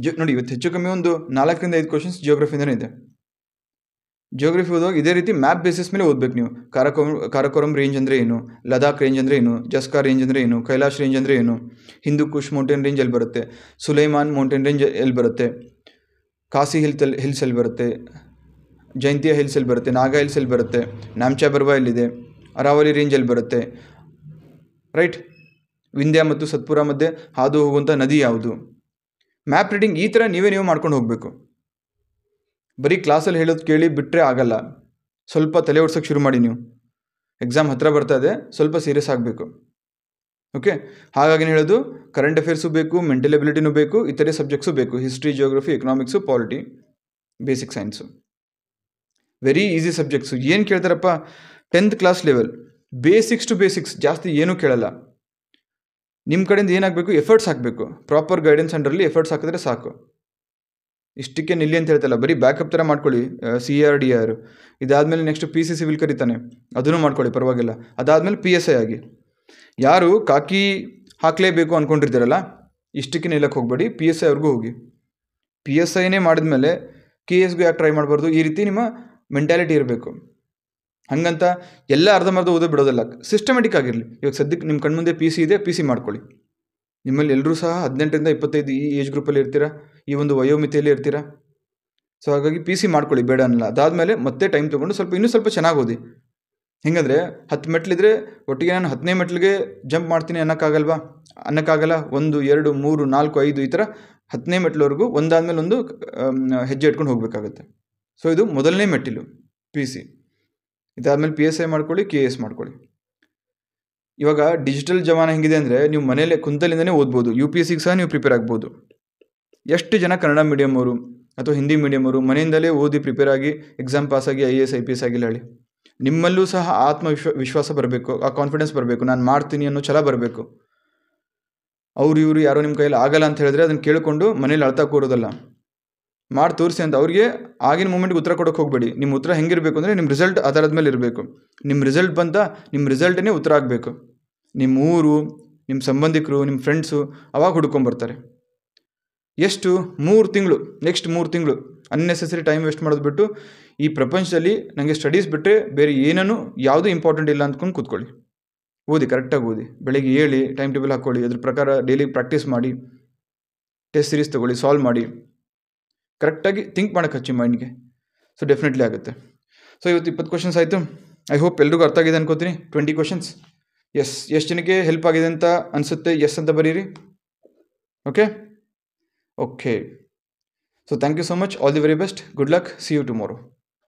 ಜೊ ನೋಡಿ ಇವತ್ತು ಹೆಚ್ಚು ಕಮ್ಮಿ ಒಂದು ನಾಲ್ಕರಿಂದ ಐದು ಕ್ವಶನ್ಸ್ ಜಿಯೋಗ್ರಫಿಯಿಂದಲೇ ಇದೆ ಜಿಯೋಗ್ರಫಿ ಓದುವಾಗ ಇದೇ ರೀತಿ ಮ್ಯಾಪ್ ಬೇಸಿಸ್ ಮೇಲೆ ಓದಬೇಕು ನೀವು ಕಾರಕೋರಂ ಕಾರಕೋರಂ ರೇಂಜ್ ಅಂದರೆ ಏನು ಲದಾಖ್ ರೇಂಜ್ ಅಂದರೆ ಏನು ಜಸ್ಕಾ ರೇಂಜ್ ಅಂದರೆ ಏನು ಕೈಲಾಶ್ ರೇಂಜ್ ಅಂದರೆ ಏನು ಹಿಂದೂ ಕುಶ್ ಮೌಂಟೇನ್ ರೇಂಜ್ ಎಲ್ಲಿ ಬರುತ್ತೆ ಸುಲೈಮಾನ್ ಮೌಂಟೇನ್ ರೇಂಜ್ ಎಲ್ಲಿ ಬರುತ್ತೆ ಕಾಸಿ ಹಿಲ್ ತಲ್ ಹಿಲ್ಸ್ ಎಲ್ಲಿ ಬರುತ್ತೆ ಜಯಂತಿಯ ಹಿಲ್ಸ್ ಎಲ್ಲಿ ಬರುತ್ತೆ ನಾಗಾ ಹಿಲ್ಸ್ ಎಲ್ಲಿ ಬರುತ್ತೆ ನಾಮ್ಚಾ ಬರ್ವಾ ಎಲ್ಲಿದೆ ಅರಾವಲಿ ರೇಂಜ್ ಎಲ್ಲಿ ಬರುತ್ತೆ ರೈಟ್ ವಿಂಧ್ಯ ಮತ್ತು ಸತ್ಪುರ ಮಧ್ಯೆ ಹಾದು ಹೋಗುವಂಥ ನದಿ ಯಾವುದು ಮ್ಯಾಪ್ ರೀಡಿಂಗ್ ಈ ಥರ ನೀವೇ ನೀವು ಮಾಡ್ಕೊಂಡು ಹೋಗಬೇಕು ಬರೀ ಕ್ಲಾಸಲ್ಲಿ ಹೇಳೋದು ಕೇಳಿ ಬಿಟ್ಟರೆ ಆಗಲ್ಲ ಸ್ವಲ್ಪ ತಲೆ ಓಡ್ಸೋಕ್ಕೆ ಶುರು ಮಾಡಿ ನೀವು ಎಕ್ಸಾಮ್ ಹತ್ತಿರ ಬರ್ತಾ ಇದೆ ಸ್ವಲ್ಪ ಸೀರಿಯಸ್ ಆಗಬೇಕು ಓಕೆ ಹಾಗಾಗಿ ಹೇಳೋದು ಕರೆಂಟ್ ಅಫೇರ್ಸು ಬೇಕು ಮೆಂಟಲ್ ಎಬಿಲಿಟಿನೂ ಬೇಕು ಇತರೆ ಸಬ್ಜೆಕ್ಟ್ಸು ಬೇಕು history geography economics polity basic science very easy subjects ಏನು ಕೇಳ್ತಾರಪ್ಪ tenth class level basics to basics ಜಾಸ್ತಿ ಏನೂ ಕೇಳಲ್ಲ ನಿಮ್ಮ ಕಡೆಯಿಂದ ಏನಾಗಬೇಕು ಎಫರ್ಟ್ಸ್ ಹಾಕಬೇಕು ಪ್ರಾಪರ್ ಗೈಡೆನ್ಸ್ ಅಂಡ್ರಲ್ಲಿ ಎಫರ್ಟ್ಸ್ ಹಾಕಿದ್ರೆ ಸಾಕು ಇಷ್ಟಕ್ಕೆ ನಿಲ್ಲಿ ಅಂತ ಹೇಳ್ತಲ್ಲ ಬರೀ ಬ್ಯಾಕಪ್ ಥರ ಮಾಡ್ಕೊಳ್ಳಿ ಸಿ ಆರ್ ಡಿ ಆರ್ ಇದಾದಮೇಲೆ ನೆಕ್ಸ್ಟ್ ಪಿ ಸಿ ಸಿವಿಲ್ ಕರೀತಾನೆ ಅದನ್ನು ಮಾಡ್ಕೊಳ್ಳಿ ಪರವಾಗಿಲ್ಲ ಅದಾದಮೇಲೆ ಪಿ ಎಸ್ ಐ ಆಗಿ ಯಾರು ಕಾಕಿ ಹಾಕಲೇಬೇಕು ಅಂದ್ಕೊಂಡಿರ್ತೀರಲ್ಲ ಇಷ್ಟಕ್ಕೆ ನಿಲ್ಲಕ್ಕೆ ಹೋಗಬೇಡಿ ಪಿ ಎಸ್ ಐ ಅವ್ರಿಗೂ ಹೋಗಿ ಪಿ ಎಸ್ ಐನೇ ಮಾಡಿದ್ಮೇಲೆ ಕೆ ಎಸ್ಗೂ ಯಾಕೆ ಟ್ರೈ ಮಾಡಬಾರ್ದು ಈ ರೀತಿ ನಿಮ್ಮ ಮೆಂಟ್ಯಾಲಿಟಿ ಇರಬೇಕು ಹಾಗಂತ ಎಲ್ಲ ಅರ್ಧಂಬರ್ಧ ಓದೋ ಬಿಡೋದಲ್ಲ ಸಿಸ್ಟಮೆಟಿಕ್ ಆಗಿರಲಿ ಇವಾಗ ಸದ್ಯಕ್ಕೆ ನಿಮ್ಮ ಕಣ್ಮುಂದೆ ಪಿ ಸಿ ಇದೆ ಪಿ ಸಿ ಮಾಡ್ಕೊಳ್ಳಿ ನಿಮ್ಮಲ್ಲಿ ಎಲ್ಲರೂ ಸಹ ಹದಿನೆಂಟರಿಂದ ಇಪ್ಪತ್ತೈದು ಈ ಏಜ್ ಗ್ರೂಪಲ್ಲಿ ಇರ್ತೀರಾ ಈ ಒಂದು ವಯೋಮಿತಿಯಲ್ಲಿ ಇರ್ತೀರಾ ಸೊ ಹಾಗಾಗಿ ಪಿ ಸಿ ಮಾಡ್ಕೊಳ್ಳಿ ಬೇಡ ಅನ್ನಲ್ಲ ಅದಾದಮೇಲೆ ಮತ್ತೆ ಟೈಮ್ ತೊಗೊಂಡು ಸ್ವಲ್ಪ ಇನ್ನೂ ಸ್ವಲ್ಪ ಚೆನ್ನಾಗಿ ಓದಿ ಹೆಂಗಂದರೆ ಹತ್ತು ಮೆಟ್ಲಿದ್ರೆ ಒಟ್ಟಿಗೆ ನಾನು ಹತ್ತನೇ ಮೆಟ್ಲಿಗೆ ಜಂಪ್ ಮಾಡ್ತೀನಿ ಅನ್ನೋಕ್ಕಾಗಲ್ವಾ ಅನ್ನೋಕ್ಕಾಗಲ್ಲ ಒಂದು ಎರಡು ಮೂರು ನಾಲ್ಕು ಐದು ಈ ಥರ ಹತ್ತನೇ ಮೆಟ್ಲವರೆಗೂ ಒಂದಾದಮೇಲೆ ಒಂದು ಹೆಜ್ಜೆ ಇಟ್ಕೊಂಡು ಹೋಗಬೇಕಾಗುತ್ತೆ ಸೊ ಇದು ಮೊದಲನೇ ಮೆಟ್ಟಿಲು ಪಿ ಸಿ ಇದಾದಮೇಲೆ ಪಿ ಎಸ್ ಐ ಮಾಡ್ಕೊಳ್ಳಿ ಕೆ ಎಸ್ ಮಾಡ್ಕೊಳ್ಳಿ ಇವಾಗ ಡಿಜಿಟಲ್ ಜಮಾನ ಹೆಂಗಿದೆ ಅಂದರೆ ನೀವು ಮನೆಯಲ್ಲೇ ಕುಂತಲಿಂದನೇ ಓದ್ಬೋದು ಯು ಪಿ ಎಸ್ ಸಿಗೆ ಸಹ ನೀವು ಪ್ರಿಪೇರ್ ಆಗ್ಬೋದು ಎಷ್ಟು ಜನ ಕನ್ನಡ ಮೀಡಿಯಮ್ ಅವರು ಅಥವಾ ಹಿಂದಿ ಮೀಡಿಯಮ್ ಅವರು ಮನೆಯಿಂದಲೇ ಓದಿ ಪ್ರಿಪೇರ್ ಆಗಿ ಎಕ್ಸಾಮ್ ಪಾಸಾಗಿ I A S I P S ಆಗಿಲ್ಲ ಹೇಳಿ ನಿಮ್ಮಲ್ಲೂ ಸಹ ಆತ್ಮವಿಶ್ವ ವಿಶ್ವಾಸ ಬರಬೇಕು ಆ ಕಾನ್ಫಿಡೆನ್ಸ್ ಬರಬೇಕು ನಾನು ಮಾಡ್ತೀನಿ ಅನ್ನೋ ಛಲ ಬರಬೇಕು ಅವರು ಇವರು ಯಾರೋ ನಿಮ್ಮ ಕೈಯಲ್ಲಿ ಆಗಲ್ಲ ಅಂತ ಹೇಳಿದ್ರೆ ಅದನ್ನು ಕೇಳಿಕೊಂಡು ಮನೇಲಿ ಅಳ್ತಾ ಕೂರೋದಲ್ಲ ಮಾಡಿ ತೋರಿಸಿ ಅಂತ ಅವ್ರಿಗೆ ಆಗಿನ ಮೂಮೆಂಟ್ಗೆ ಉತ್ತರ ಕೊಡೋಕೆ ಹೋಗಬೇಡಿ ನಿಮ್ಮ ಉತ್ತರ ಹೆಂಗಿರಬೇಕು ಅಂದರೆ ನಿಮ್ಮ ರಿಸಲ್ಟ್ ಆಧಾರದ ಮೇಲೆ ಇರಬೇಕು ನಿಮ್ಮ ರಿಸಲ್ಟ್ ಬಂತ ನಿಮ್ಮ ರಿಸಲ್ಟನ್ನೇ ಉತ್ತರ ಆಗಬೇಕು ನಿಮ್ಮ ಊರು ನಿಮ್ಮ ಸಂಬಂಧಿಕರು ನಿಮ್ಮ ಫ್ರೆಂಡ್ಸು ಅವಾಗ ಹುಡ್ಕೊಂಬರ್ತಾರೆ ಎಷ್ಟು ಮೂರು ತಿಂಗಳು ನೆಕ್ಸ್ಟ್ ಮೂರು ತಿಂಗಳು ಅನ್ನೆಸೆಸರಿ ಟೈಮ್ ವೇಸ್ಟ್ ಮಾಡೋದು ಬಿಟ್ಟು ಈ ಪ್ರಪಂಚದಲ್ಲಿ ನನಗೆ ಸ್ಟಡೀಸ್ ಬಿಟ್ಟರೆ ಬೇರೆ ಏನೂ ಯಾವುದೂ ಇಂಪಾರ್ಟೆಂಟ್ ಇಲ್ಲ ಅಂದ್ಕೊಂಡು ಕೂತ್ಕೊಳ್ಳಿ ಓದಿ ಕರೆಕ್ಟಾಗಿ ಓದಿ ಬೆಳಗ್ಗೆ ಹೇಳಿ ಟೈಮ್ ಟೇಬಲ್ ಹಾಕ್ಕೊಳ್ಳಿ ಅದ್ರ ಪ್ರಕಾರ ಡೈಲಿ ಪ್ರಾಕ್ಟೀಸ್ ಮಾಡಿ ಟೆಸ್ಟ್ ಸೀರೀಸ್ ತೊಗೊಳ್ಳಿ ಸಾಲ್ವ್ ಮಾಡಿ ಕರೆಕ್ಟಾಗಿ ಥಿಂಕ್ ಮಾಡಕ್ಕೆ ಹಚ್ಚಿ ಮೈಂಡ್ಗೆ ಸೊ ಡೆಫಿನೆಟ್ಲಿ ಆಗುತ್ತೆ ಸೊ ಇವತ್ತು ಇಪ್ಪತ್ತು ಕ್ವಶನ್ಸ್ ಆಯಿತು ಐ ಹೋಪ್ ಎಲ್ರಿಗೂ ಅರ್ಥ ಆಗಿದೆ ಅನ್ಕೋತೀನಿ ಟ್ವೆಂಟಿ ಕ್ವಶನ್ಸ್ ಎಸ್ ಎಷ್ಟು ಜನಕ್ಕೆ ಹೆಲ್ಪ್ ಆಗಿದೆ ಅಂತ ಅನಿಸುತ್ತೆ ಎಸ್ ಅಂತ ಬರೀರಿ okay okay so thank you so much all the very best good luck see you tomorrow